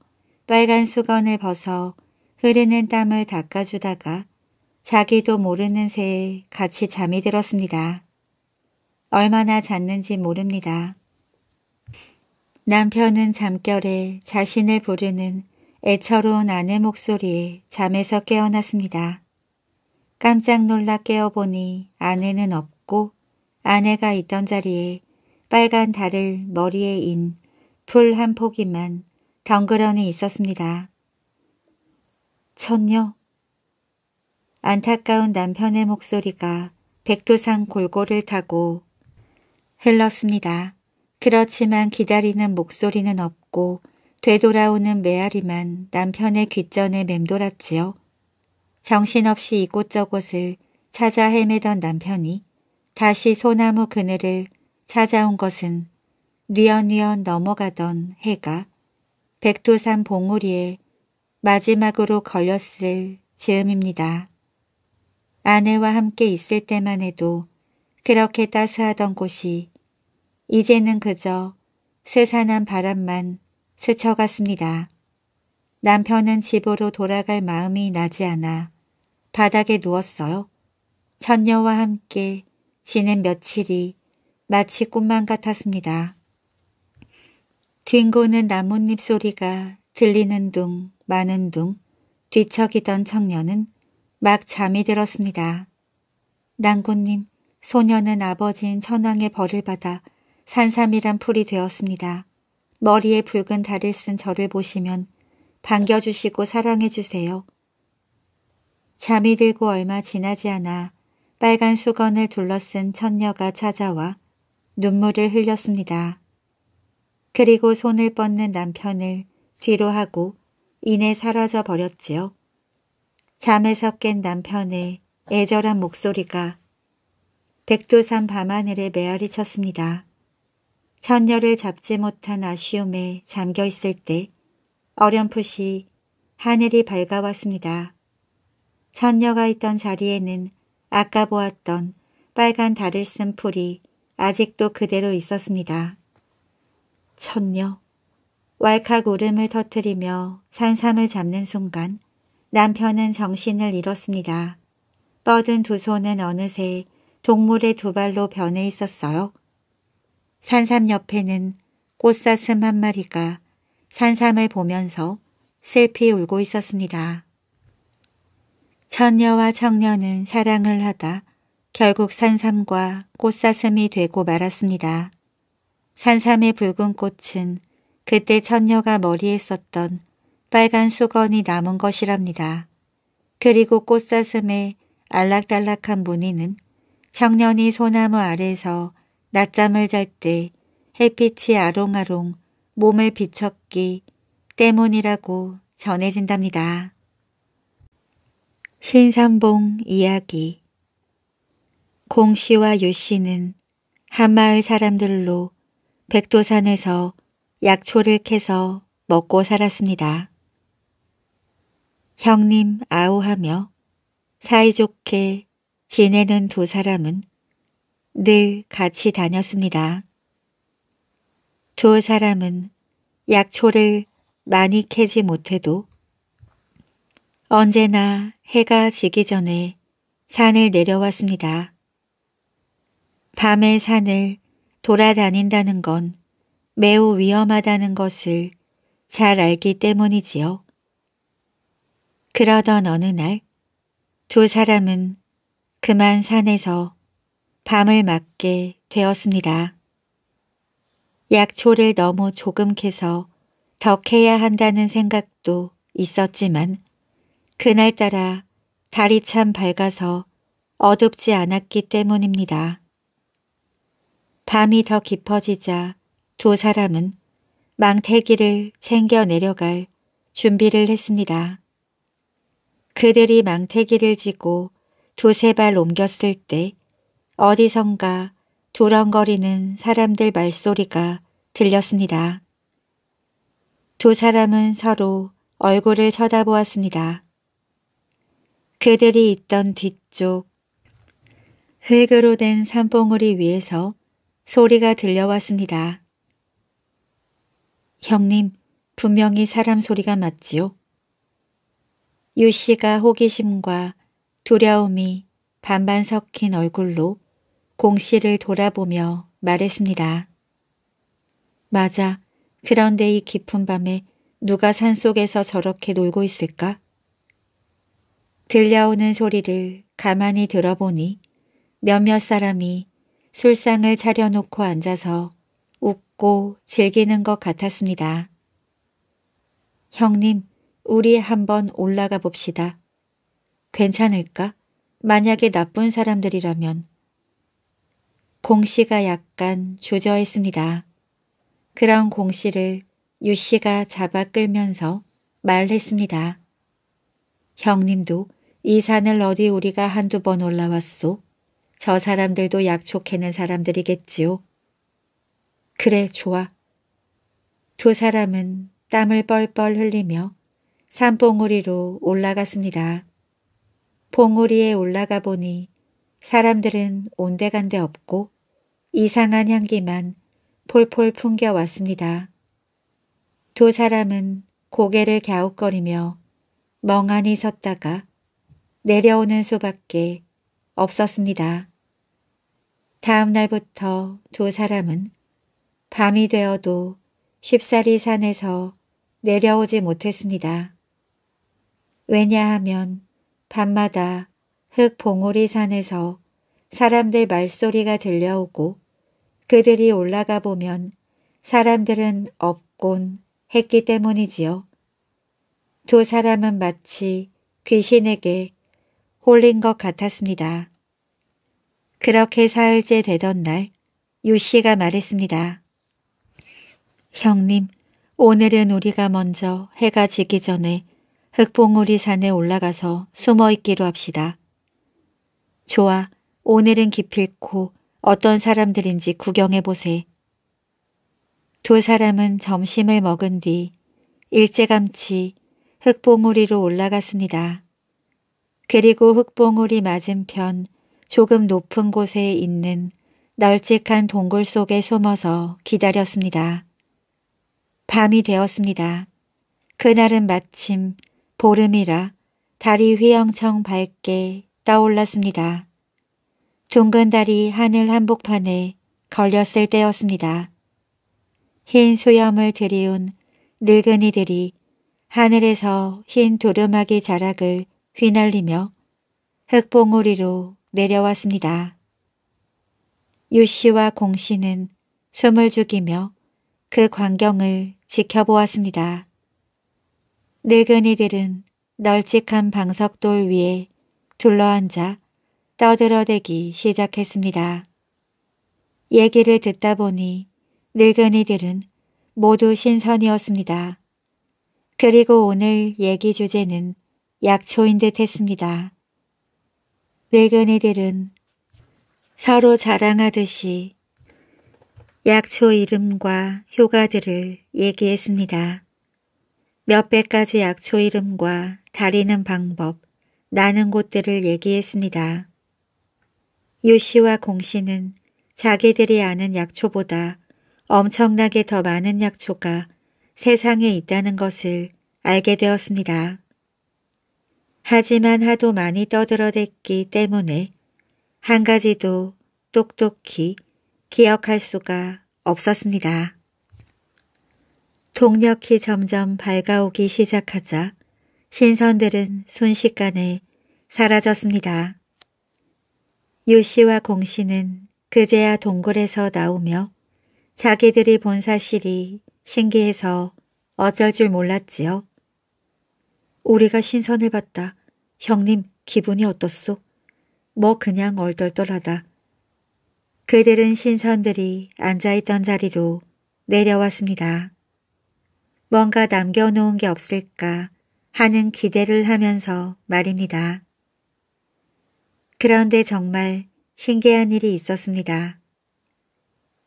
빨간 수건을 벗어 흐르는 땀을 닦아주다가 자기도 모르는 새에 같이 잠이 들었습니다. 얼마나 잤는지 모릅니다. 남편은 잠결에 자신을 부르는 애처로운 아내 목소리에 잠에서 깨어났습니다. 깜짝 놀라 깨어보니 아내는 없고 아내가 있던 자리에 빨간 달을 머리에 인 풀 한 포기만 덩그러니 있었습니다. 천녀 안타까운 남편의 목소리가 백두산 골고를 타고 흘렀습니다. 그렇지만 기다리는 목소리는 없고 되돌아오는 메아리만 남편의 귓전에 맴돌았지요. 정신없이 이곳저곳을 찾아 헤매던 남편이 다시 소나무 그늘을 찾아온 것은 뉘엿뉘엿 넘어가던 해가 백두산 봉우리에 마지막으로 걸렸을 즈음입니다. 아내와 함께 있을 때만 해도 그렇게 따스하던 곳이 이제는 그저 세산한 바람만 스쳐갔습니다. 남편은 집으로 돌아갈 마음이 나지 않아 바닥에 누웠어요. 천녀와 함께 지낸 며칠이 마치 꿈만 같았습니다. 뒹구는 나뭇잎 소리가 들리는 둥 마는 둥 뒤척이던 청년은 막 잠이 들었습니다. 난군님, 소녀는 아버지인 천왕의 벌을 받아 산삼이란 풀이 되었습니다. 머리에 붉은 달을 쓴 저를 보시면 반겨주시고 사랑해주세요. 잠이 들고 얼마 지나지 않아 빨간 수건을 둘러쓴 천녀가 찾아와 눈물을 흘렸습니다. 그리고 손을 뻗는 남편을 뒤로 하고 이내 사라져 버렸지요. 잠에서 깬 남편의 애절한 목소리가 백두산 밤하늘에 메아리 쳤습니다. 천녀를 잡지 못한 아쉬움에 잠겨 있을 때 어렴풋이 하늘이 밝아왔습니다. 천녀가 있던 자리에는 아까 보았던 빨간 달을 쓴 풀이 아직도 그대로 있었습니다. 천녀. 왈칵 울음을 터뜨리며 산삼을 잡는 순간 남편은 정신을 잃었습니다. 뻗은 두 손은 어느새 동물의 두 발로 변해 있었어요. 산삼 옆에는 꽃사슴 한 마리가 산삼을 보면서 슬피 울고 있었습니다. 천녀와 청년은 사랑을 하다 결국 산삼과 꽃사슴이 되고 말았습니다. 산삼의 붉은 꽃은 그때 천녀가 머리에 썼던 빨간 수건이 남은 것이랍니다. 그리고 꽃사슴의 알락달락한 무늬는 청년이 소나무 아래서 에 낮잠을 잘 때 햇빛이 아롱아롱 몸을 비쳤기 때문이라고 전해진답니다. 신삼봉 이야기 공씨와 유씨는 한마을 사람들로 백도산에서 약초를 캐서 먹고 살았습니다. 형님 아우하며 사이좋게 지내는 두 사람은 늘 같이 다녔습니다. 두 사람은 약초를 많이 캐지 못해도 언제나 해가 지기 전에 산을 내려왔습니다. 밤에 산을 돌아다닌다는 건 매우 위험하다는 것을 잘 알기 때문이지요. 그러던 어느 날 두 사람은 그만 산에서 밤을 맞게 되었습니다. 약초를 너무 조금 캐서 더 캐야 한다는 생각도 있었지만 그날따라 달이 참 밝아서 어둡지 않았기 때문입니다. 밤이 더 깊어지자 두 사람은 망태기를 챙겨 내려갈 준비를 했습니다. 그들이 망태기를 지고 두세 발 옮겼을 때 어디선가 두렁거리는 사람들 말소리가 들렸습니다. 두 사람은 서로 얼굴을 쳐다보았습니다. 그들이 있던 뒤쪽 흙으로 된 산봉우리 위에서 소리가 들려왔습니다. 형님, 분명히 사람 소리가 맞지요? 유 씨가 호기심과 두려움이 반반 섞인 얼굴로 공 씨를 돌아보며 말했습니다. 맞아. 그런데 이 깊은 밤에 누가 산속에서 저렇게 놀고 있을까? 들려오는 소리를 가만히 들어보니 몇몇 사람이 술상을 차려놓고 앉아서 웃고 즐기는 것 같았습니다. 형님, 우리 한번 올라가 봅시다. 괜찮을까? 만약에 나쁜 사람들이라면. 공씨가 약간 주저했습니다. 그런 공씨를 유씨가 잡아 끌면서 말했습니다. 형님도 이 산을 어디 우리가 한두 번 올라왔소? 저 사람들도 약촉해낸 사람들이겠지요. 그래, 좋아. 두 사람은 땀을 뻘뻘 흘리며 산봉우리로 올라갔습니다. 봉우리에 올라가 보니 사람들은 온데간데 없고 이상한 향기만 폴폴 풍겨왔습니다. 두 사람은 고개를 갸웃거리며 멍하니 섰다가 내려오는 수밖에 없었습니다. 다음 날부터 두 사람은 밤이 되어도 쉽사리 산에서 내려오지 못했습니다. 왜냐하면 밤마다 흙봉오리 산에서 사람들 말소리가 들려오고 그들이 올라가 보면 사람들은 없곤 했기 때문이지요. 두 사람은 마치 귀신에게 홀린 것 같았습니다. 그렇게 사흘째 되던 날 유씨가 말했습니다. 형님, 오늘은 우리가 먼저 해가 지기 전에 흑봉우리 산에 올라가서 숨어있기로 합시다. 좋아, 오늘은 기필코 어떤 사람들인지 구경해보세. 두 사람은 점심을 먹은 뒤 일제감치 흑봉우리로 올라갔습니다. 그리고 흑봉우리 맞은편 조금 높은 곳에 있는 널찍한 동굴 속에 숨어서 기다렸습니다. 밤이 되었습니다. 그날은 마침 보름이라 달이 휘영청 밝게 떠올랐습니다. 둥근 달이 하늘 한복판에 걸렸을 때였습니다. 흰 수염을 들이운 늙은이들이 하늘에서 흰 두루마기 자락을 휘날리며 흙봉우리로 내려왔습니다. 유씨와 공씨는 숨을 죽이며 그 광경을 지켜보았습니다. 늙은이들은 널찍한 방석돌 위에 둘러앉아 떠들어대기 시작했습니다. 얘기를 듣다 보니 늙은이들은 모두 신선이었습니다. 그리고 오늘 얘기 주제는 약초인 듯 했습니다. 내은이들은 서로 자랑하듯이 약초 이름과 효과들을 얘기했습니다. 몇 배까지 약초 이름과 다리는 방법, 나는 곳들을 얘기했습니다. 유씨와 공씨는 자기들이 아는 약초보다 엄청나게 더 많은 약초가 세상에 있다는 것을 알게 되었습니다. 하지만 하도 많이 떠들어댔기 때문에 한 가지도 똑똑히 기억할 수가 없었습니다. 동력이 점점 밝아오기 시작하자 신선들은 순식간에 사라졌습니다. 유씨와 공씨는 그제야 동굴에서 나오며 자기들이 본 사실이 신기해서 어쩔 줄 몰랐지요. 우리가 신선해봤다. 형님 기분이 어떻소? 뭐 그냥 얼떨떨하다. 그들은 신선들이 앉아있던 자리로 내려왔습니다. 뭔가 남겨놓은 게 없을까 하는 기대를 하면서 말입니다. 그런데 정말 신기한 일이 있었습니다.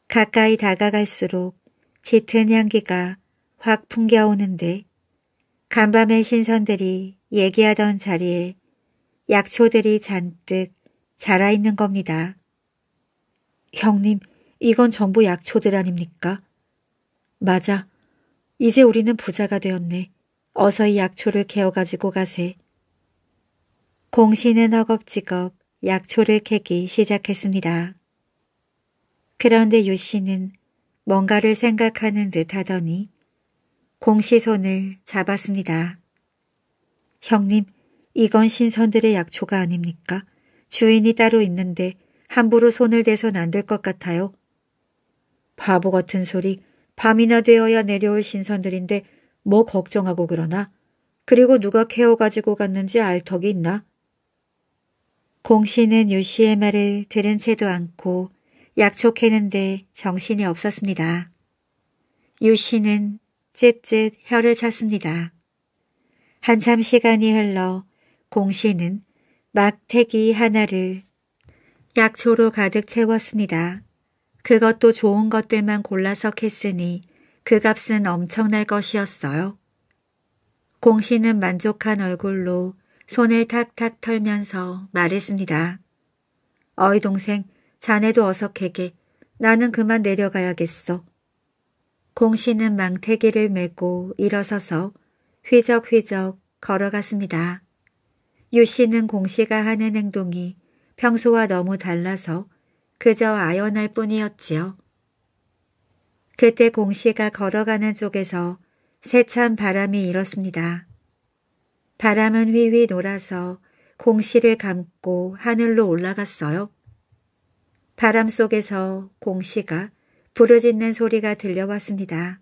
가까이 다가갈수록 짙은 향기가 확 풍겨오는데 간밤에 신선들이 얘기하던 자리에 약초들이 잔뜩 자라있는 겁니다. 형님, 이건 전부 약초들 아닙니까? 맞아. 이제 우리는 부자가 되었네. 어서 이 약초를 캐어가지고 가세. 공신은 허겁지겁 약초를 캐기 시작했습니다. 그런데 유씨는 뭔가를 생각하는 듯 하더니 공시 손을 잡았습니다. 형님, 이건 신선들의 약초가 아닙니까? 주인이 따로 있는데 함부로 손을 대선 안 될 것 같아요. 바보 같은 소리, 밤이나 되어야 내려올 신선들인데 뭐 걱정하고 그러나? 그리고 누가 케어 가지고 갔는지 알 턱이 있나? 공씨는 유씨의 말을 들은 채도 않고 약초캐는데 정신이 없었습니다. 유씨는 찢찢 혀를 찼습니다. 한참 시간이 흘러 공씨는 막태기 하나를 약초로 가득 채웠습니다. 그것도 좋은 것들만 골라서 했으니 그 값은 엄청날 것이었어요. 공씨는 만족한 얼굴로 손을 탁탁 털면서 말했습니다. 어이 동생, 자네도 어서 개게. 나는 그만 내려가야겠어. 공신은 망태기를 메고 일어서서 휘적휘적 걸어갔습니다. 유씨는 공씨가 하는 행동이 평소와 너무 달라서 그저 아연할 뿐이었지요. 그때 공씨가 걸어가는 쪽에서 세찬 바람이 일었습니다. 바람은 휘휘 놀아서 공씨를 감고 하늘로 올라갔어요. 바람 속에서 공씨가 부르짖는 소리가 들려왔습니다.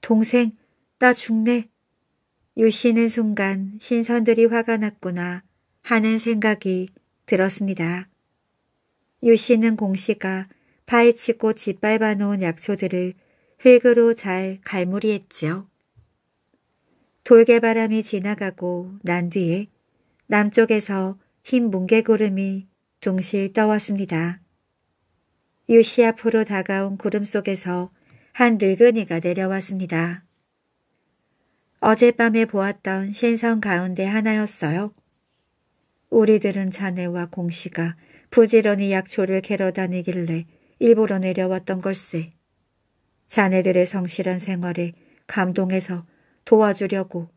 동생, 나 죽네. 유씨는 순간 신선들이 화가 났구나 하는 생각이 들었습니다. 유씨는 공씨가 파헤치고 짓밟아 놓은 약초들을 흙으로 잘 갈무리했지요. 돌개바람이 지나가고 난 뒤에 남쪽에서 흰뭉개구름이 둥실 떠왔습니다. 유시 앞으로 다가온 구름 속에서 한 늙은이가 내려왔습니다. 어젯밤에 보았던 신성 가운데 하나였어요. 우리들은 자네와 공씨가 부지런히 약초를 캐러 다니길래 일부러 내려왔던 걸세. 자네들의 성실한 생활에 감동해서 도와주려고.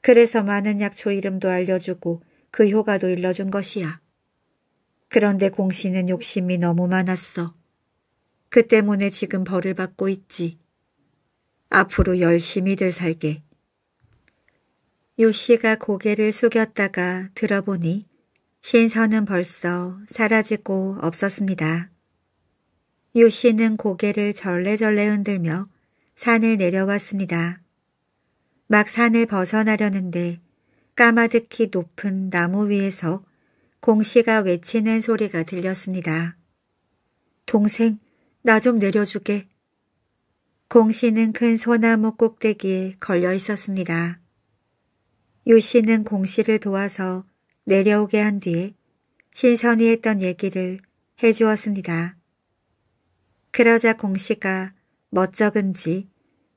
그래서 많은 약초 이름도 알려주고 그 효과도 일러준 것이야. 그런데 공씨는 욕심이 너무 많았어. 그 때문에 지금 벌을 받고 있지. 앞으로 열심히들 살게. 요씨가 고개를 숙였다가 들어보니 신선은 벌써 사라지고 없었습니다. 요씨는 고개를 절레절레 흔들며 산을 내려왔습니다. 막 산을 벗어나려는데 까마득히 높은 나무 위에서 공씨가 외치는 소리가 들렸습니다. 동생, 나 좀 내려주게. 공씨는 큰 소나무 꼭대기에 걸려 있었습니다. 유씨는 공씨를 도와서 내려오게 한 뒤에 신선이 했던 얘기를 해주었습니다. 그러자 공씨가 멋쩍은지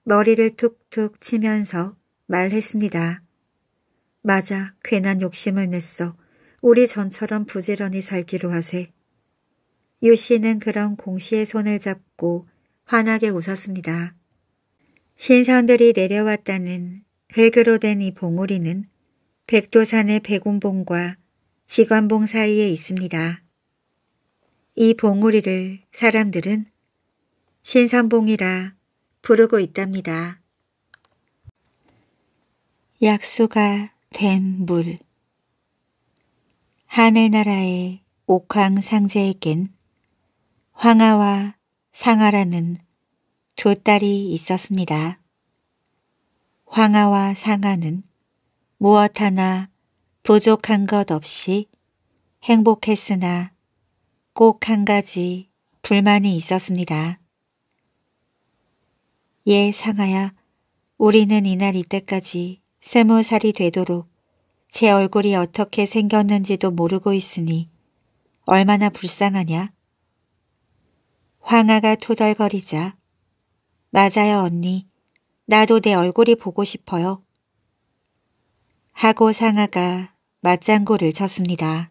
머리를 툭툭 치면서 말했습니다. 맞아, 괜한 욕심을 냈어. 우리 전처럼 부지런히 살기로 하세. 유 씨는 그런 공시의 손을 잡고 환하게 웃었습니다. 신선들이 내려왔다는 흙으로 된 이 봉우리는 백도산의 백운봉과 지관봉 사이에 있습니다. 이 봉우리를 사람들은 신선봉이라 부르고 있답니다. 약수가 된물 하늘나라의 옥황 상제에겐 황하와 상하라는 두 딸이 있었습니다. 황하와 상하는 무엇 하나 부족한 것 없이 행복했으나 꼭 한 가지 불만이 있었습니다. 예 상하야 우리는 이날 이때까지 스무 살이 되도록 제 얼굴이 어떻게 생겼는지도 모르고 있으니 얼마나 불쌍하냐. 황아가 투덜거리자. 맞아요, 언니. 나도 내 얼굴이 보고 싶어요. 하고 상아가 맞장구를 쳤습니다.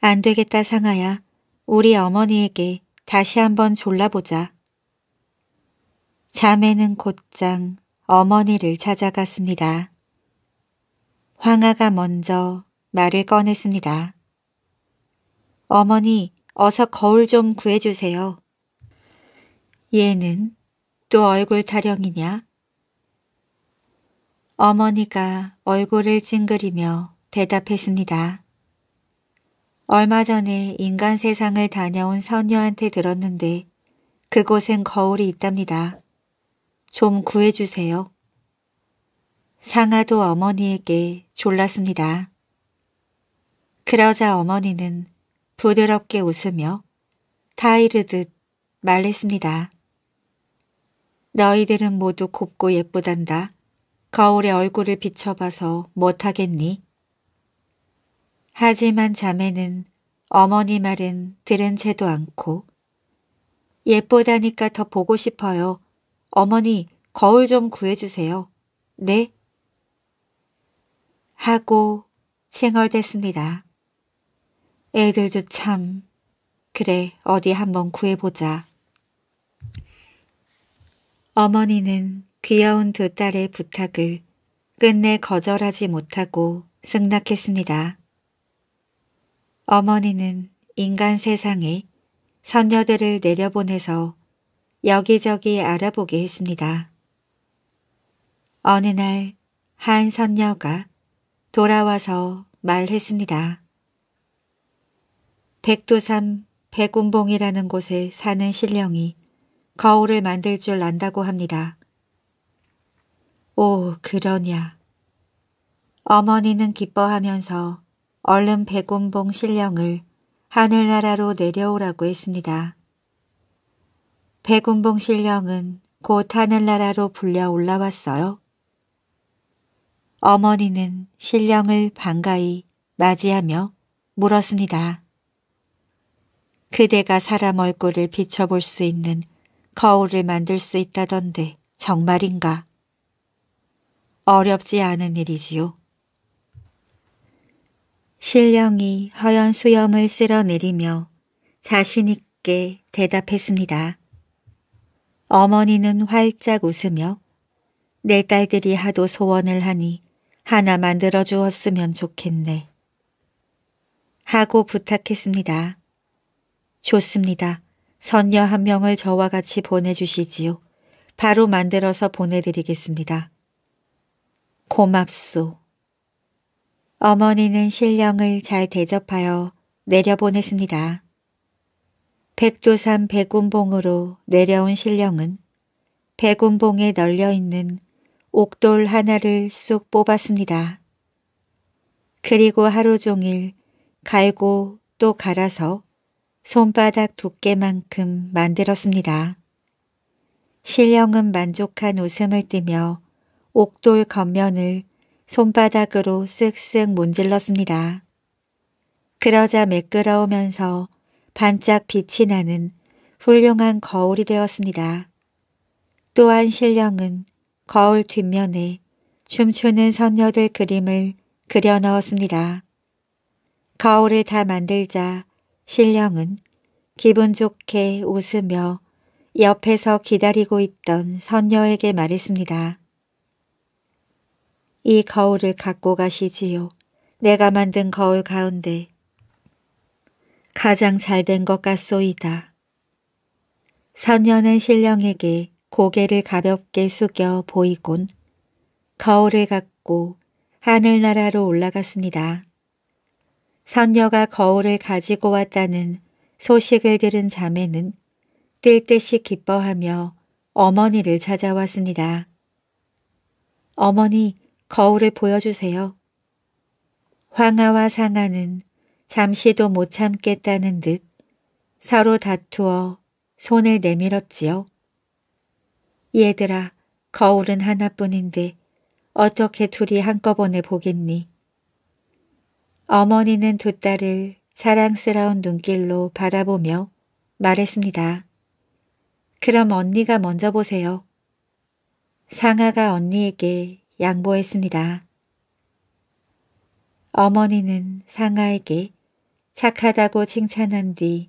안 되겠다, 상아야. 우리 어머니에게 다시 한번 졸라보자. 자매는 곧장 어머니를 찾아갔습니다. 황아가 먼저 말을 꺼냈습니다. 어머니, 어서 거울 좀 구해주세요. 얘는 또 얼굴 타령이냐? 어머니가 얼굴을 찡그리며 대답했습니다. 얼마 전에 인간 세상을 다녀온 선녀한테 들었는데 그곳엔 거울이 있답니다. 좀 구해주세요. 상아도 어머니에게 졸랐습니다. 그러자 어머니는 부드럽게 웃으며 타이르듯 말했습니다. 너희들은 모두 곱고 예쁘단다. 거울에 얼굴을 비춰봐서 못하겠니? 하지만 자매는 어머니 말은 들은 채도 않고 예쁘다니까 더 보고 싶어요. 어머니 거울 좀 구해주세요. 네? 하고 칭얼댔습니다. 애들도 참 그래 어디 한번 구해보자. 어머니는 귀여운 두 딸의 부탁을 끝내 거절하지 못하고 승낙했습니다. 어머니는 인간 세상에 선녀들을 내려보내서 여기저기 알아보게 했습니다. 어느 날 한 선녀가 돌아와서 말했습니다. 백두산 백운봉이라는 곳에 사는 신령이 거울을 만들 줄 안다고 합니다. 오, 그러냐. 어머니는 기뻐하면서 얼른 백운봉 신령을 하늘나라로 내려오라고 했습니다. 백운봉 신령은 곧 하늘나라로 불려 올라왔어요. 어머니는 신령을 반가이 맞이하며 물었습니다. 그대가 사람 얼굴을 비춰볼 수 있는 거울을 만들 수 있다던데 정말인가? 어렵지 않은 일이지요. 신령이 허연 수염을 쓸어내리며 자신있게 대답했습니다. 어머니는 활짝 웃으며 내 딸들이 하도 소원을 하니 하나 만들어 주었으면 좋겠네. 하고 부탁했습니다. 좋습니다. 선녀 한 명을 저와 같이 보내주시지요. 바로 만들어서 보내드리겠습니다. 고맙소. 어머니는 신령을 잘 대접하여 내려보냈습니다. 백두산 백운봉으로 내려온 신령은 백운봉에 널려있는 옥돌 하나를 쑥 뽑았습니다. 그리고 하루 종일 갈고 또 갈아서 손바닥 두께만큼 만들었습니다. 신령은 만족한 웃음을 띠며 옥돌 겉면을 손바닥으로 쓱쓱 문질렀습니다. 그러자 매끄러우면서 반짝 빛이 나는 훌륭한 거울이 되었습니다. 또한 신령은 거울 뒷면에 춤추는 선녀들 그림을 그려 넣었습니다. 거울을 다 만들자 신령은 기분 좋게 웃으며 옆에서 기다리고 있던 선녀에게 말했습니다. 이 거울을 갖고 가시지요. 내가 만든 거울 가운데 가장 잘 된 것 같소이다. 선녀는 신령에게 고개를 가볍게 숙여 보이곤 거울을 갖고 하늘나라로 올라갔습니다. 선녀가 거울을 가지고 왔다는 소식을 들은 자매는 뛸 듯이 기뻐하며 어머니를 찾아왔습니다. 어머니, 거울을 보여주세요. 황하와 상하는 잠시도 못 참겠다는 듯 서로 다투어 손을 내밀었지요. 얘들아, 거울은 하나뿐인데 어떻게 둘이 한꺼번에 보겠니? 어머니는 두 딸을 사랑스러운 눈길로 바라보며 말했습니다. 그럼 언니가 먼저 보세요. 상아가 언니에게 양보했습니다. 어머니는 상아에게 착하다고 칭찬한 뒤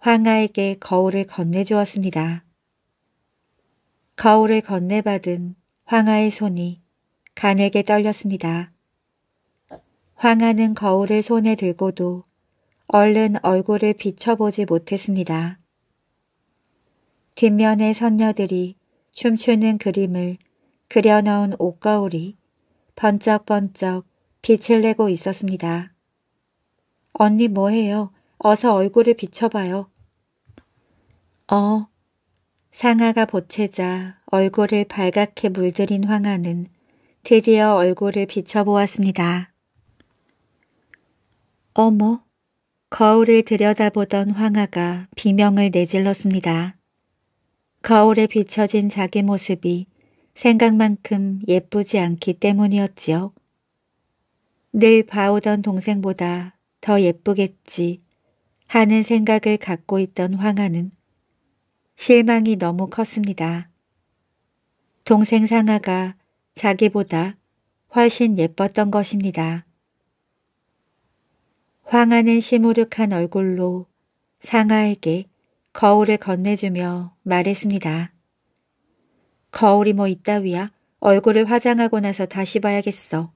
황아에게 거울을 건네주었습니다. 거울을 건네받은 황하의 손이 간에게 떨렸습니다. 황하는 거울을 손에 들고도 얼른 얼굴을 비춰보지 못했습니다. 뒷면의 선녀들이 춤추는 그림을 그려넣은 옷거울이 번쩍번쩍 빛을 내고 있었습니다. 언니 뭐해요? 어서 얼굴을 비춰봐요. 어, 상아가 보채자 얼굴을 발갛게 물들인 황아는 드디어 얼굴을 비춰보았습니다. 어머, 거울을 들여다보던 황아가 비명을 내질렀습니다. 거울에 비춰진 자기 모습이 생각만큼 예쁘지 않기 때문이었지요. 늘 봐오던 동생보다 더 예쁘겠지 하는 생각을 갖고 있던 황아는 실망이 너무 컸습니다. 동생 상아가 자기보다 훨씬 예뻤던 것입니다. 황하는 시무룩한 얼굴로 상아에게 거울을 건네주며 말했습니다. 거울이 뭐있다위야 얼굴을 화장하고 나서 다시 봐야겠어.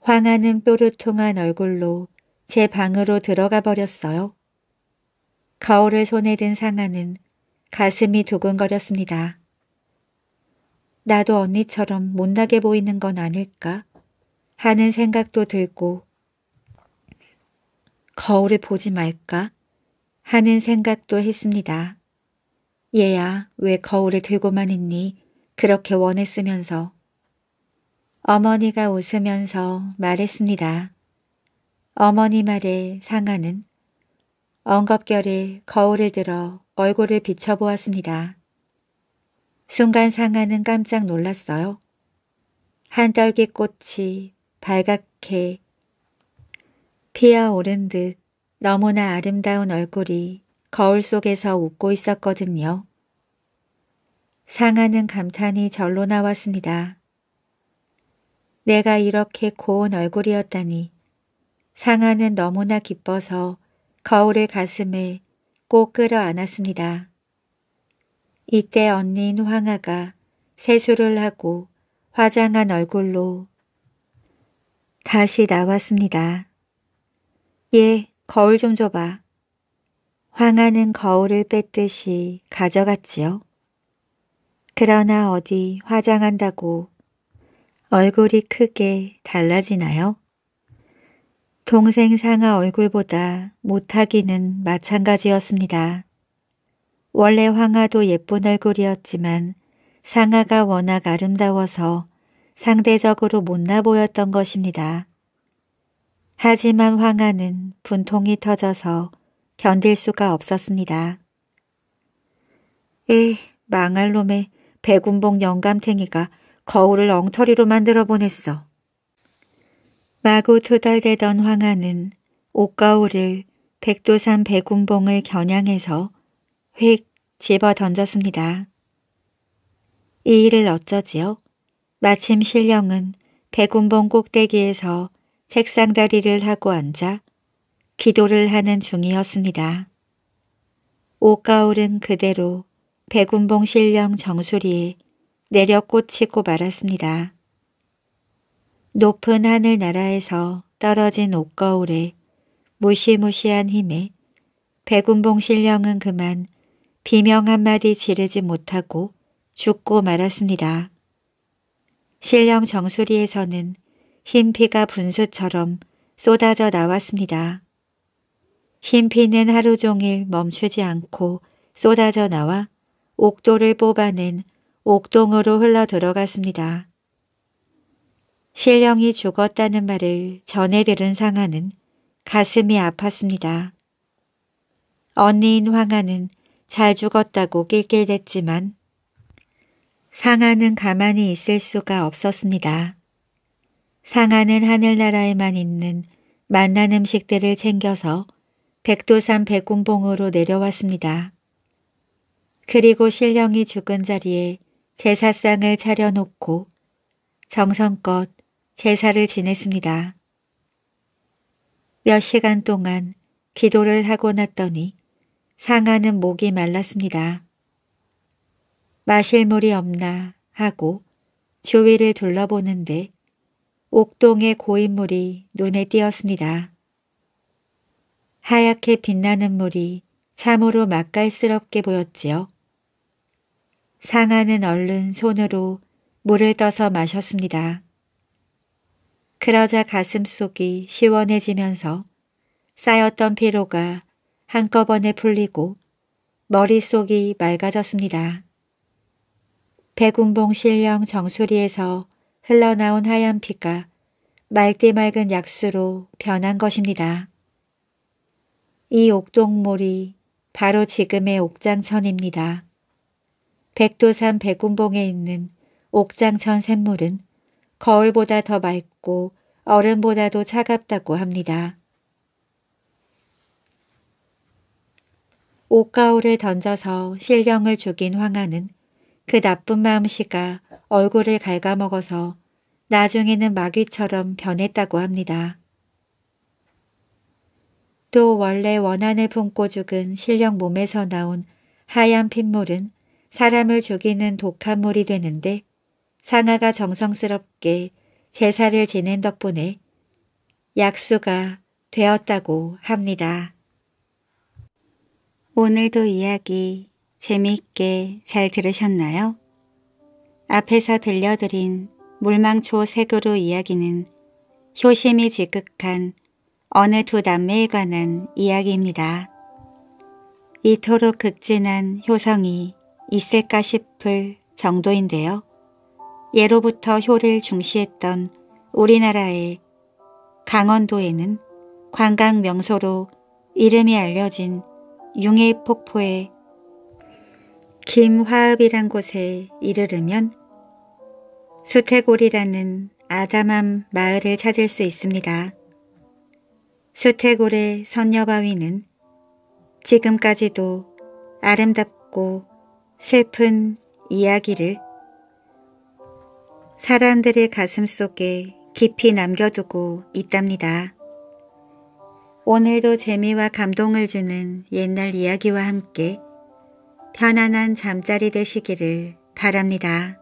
황하는 뾰루통한 얼굴로 제 방으로 들어가 버렸어요. 거울을 손에 든 상아는 가슴이 두근거렸습니다. 나도 언니처럼 못나게 보이는 건 아닐까 하는 생각도 들고 거울을 보지 말까 하는 생각도 했습니다. 얘야 왜 거울을 들고만 있니 그렇게 원했으면서 어머니가 웃으면서 말했습니다. 어머니 말에 상아는 엉겁결에 거울을 들어 얼굴을 비춰보았습니다. 순간 상하는 깜짝 놀랐어요. 한떨기 꽃이 발갛게 피어오른 듯 너무나 아름다운 얼굴이 거울 속에서 웃고 있었거든요. 상하는 감탄이 절로 나왔습니다. 내가 이렇게 고운 얼굴이었다니 상하는 너무나 기뻐서 거울을 가슴에 꼭 끌어안았습니다. 이때 언니인 황아가 세수를 하고 화장한 얼굴로 다시 나왔습니다. 예, 거울 좀 줘봐. 황아는 거울을 뺐듯이 가져갔지요. 그러나 어디 화장한다고 얼굴이 크게 달라지나요? 동생 상아 얼굴보다 못하기는 마찬가지였습니다. 원래 황아도 예쁜 얼굴이었지만 상아가 워낙 아름다워서 상대적으로 못나 보였던 것입니다. 하지만 황아는 분통이 터져서 견딜 수가 없었습니다. 에, 망할 놈의 백운봉 영감탱이가 거울을 엉터리로 만들어 보냈어. 마구 투덜대던 황하는 옷가오를 백두산 백운봉을 겨냥해서 휙 집어 던졌습니다. 이 일을 어쩌지요? 마침 신령은 백운봉 꼭대기에서 책상다리를 하고 앉아 기도를 하는 중이었습니다. 옷가울은 그대로 백운봉 신령 정수리에 내려 꽂히고 말았습니다. 높은 하늘나라에서 떨어진 옷거울에 무시무시한 힘에 백운봉 신령은 그만 비명 한마디 지르지 못하고 죽고 말았습니다. 신령 정수리에서는 흰 피가 분수처럼 쏟아져 나왔습니다. 흰 피는 하루 종일 멈추지 않고 쏟아져 나와 옥도를 뽑아낸 옥동으로 흘러 들어갔습니다. 신령이 죽었다는 말을 전해 들은 상아는 가슴이 아팠습니다. 언니인 황아는잘 죽었다고 낄낄댔지만 상아는 가만히 있을 수가 없었습니다. 상아는 하늘나라에만 있는 만난 음식들을 챙겨서 백두산 백운봉으로 내려왔습니다. 그리고 신령이 죽은 자리에 제사상을 차려놓고 정성껏 제사를 지냈습니다. 몇 시간 동안 기도를 하고 났더니 상아는 목이 말랐습니다. 마실 물이 없나 하고 주위를 둘러보는데 옥동의 고인물이 눈에 띄었습니다. 하얗게 빛나는 물이 참으로 맛깔스럽게 보였지요. 상아는 얼른 손으로 물을 떠서 마셨습니다. 그러자 가슴속이 시원해지면서 쌓였던 피로가 한꺼번에 풀리고 머릿속이 맑아졌습니다. 백운봉 실령 정수리에서 흘러나온 하얀 피가 맑디 맑은 약수로 변한 것입니다. 이 옥동몰이 바로 지금의 옥장천입니다. 백두산 백운봉에 있는 옥장천 샘물은 거울보다 더 맑고 얼음보다도 차갑다고 합니다. 옷가울을 던져서 실령을 죽인 황하는 그 나쁜 마음씨가 얼굴을 갉아먹어서 나중에는 마귀처럼 변했다고 합니다. 또 원래 원한을 품고 죽은 실령 몸에서 나온 하얀 핏물은 사람을 죽이는 독한 물이 되는데 상아가 정성스럽게 제사를 지낸 덕분에 약수가 되었다고 합니다. 오늘도 이야기 재미있게 잘 들으셨나요? 앞에서 들려드린 물망초 색으로 이야기는 효심이 지극한 어느 두 남매에 관한 이야기입니다. 이토록 극진한 효성이 있을까 싶을 정도인데요. 예로부터 효를 중시했던 우리나라의 강원도에는 관광 명소로 이름이 알려진 융해 폭포의 김화읍이란 곳에 이르르면 수태골이라는 아담함 마을을 찾을 수 있습니다. 수태골의 선녀바위는 지금까지도 아름답고 슬픈 이야기를 사람들의 가슴 속에 깊이 남겨두고 있답니다. 오늘도 재미와 감동을 주는 옛날 이야기와 함께 편안한 잠자리 되시기를 바랍니다.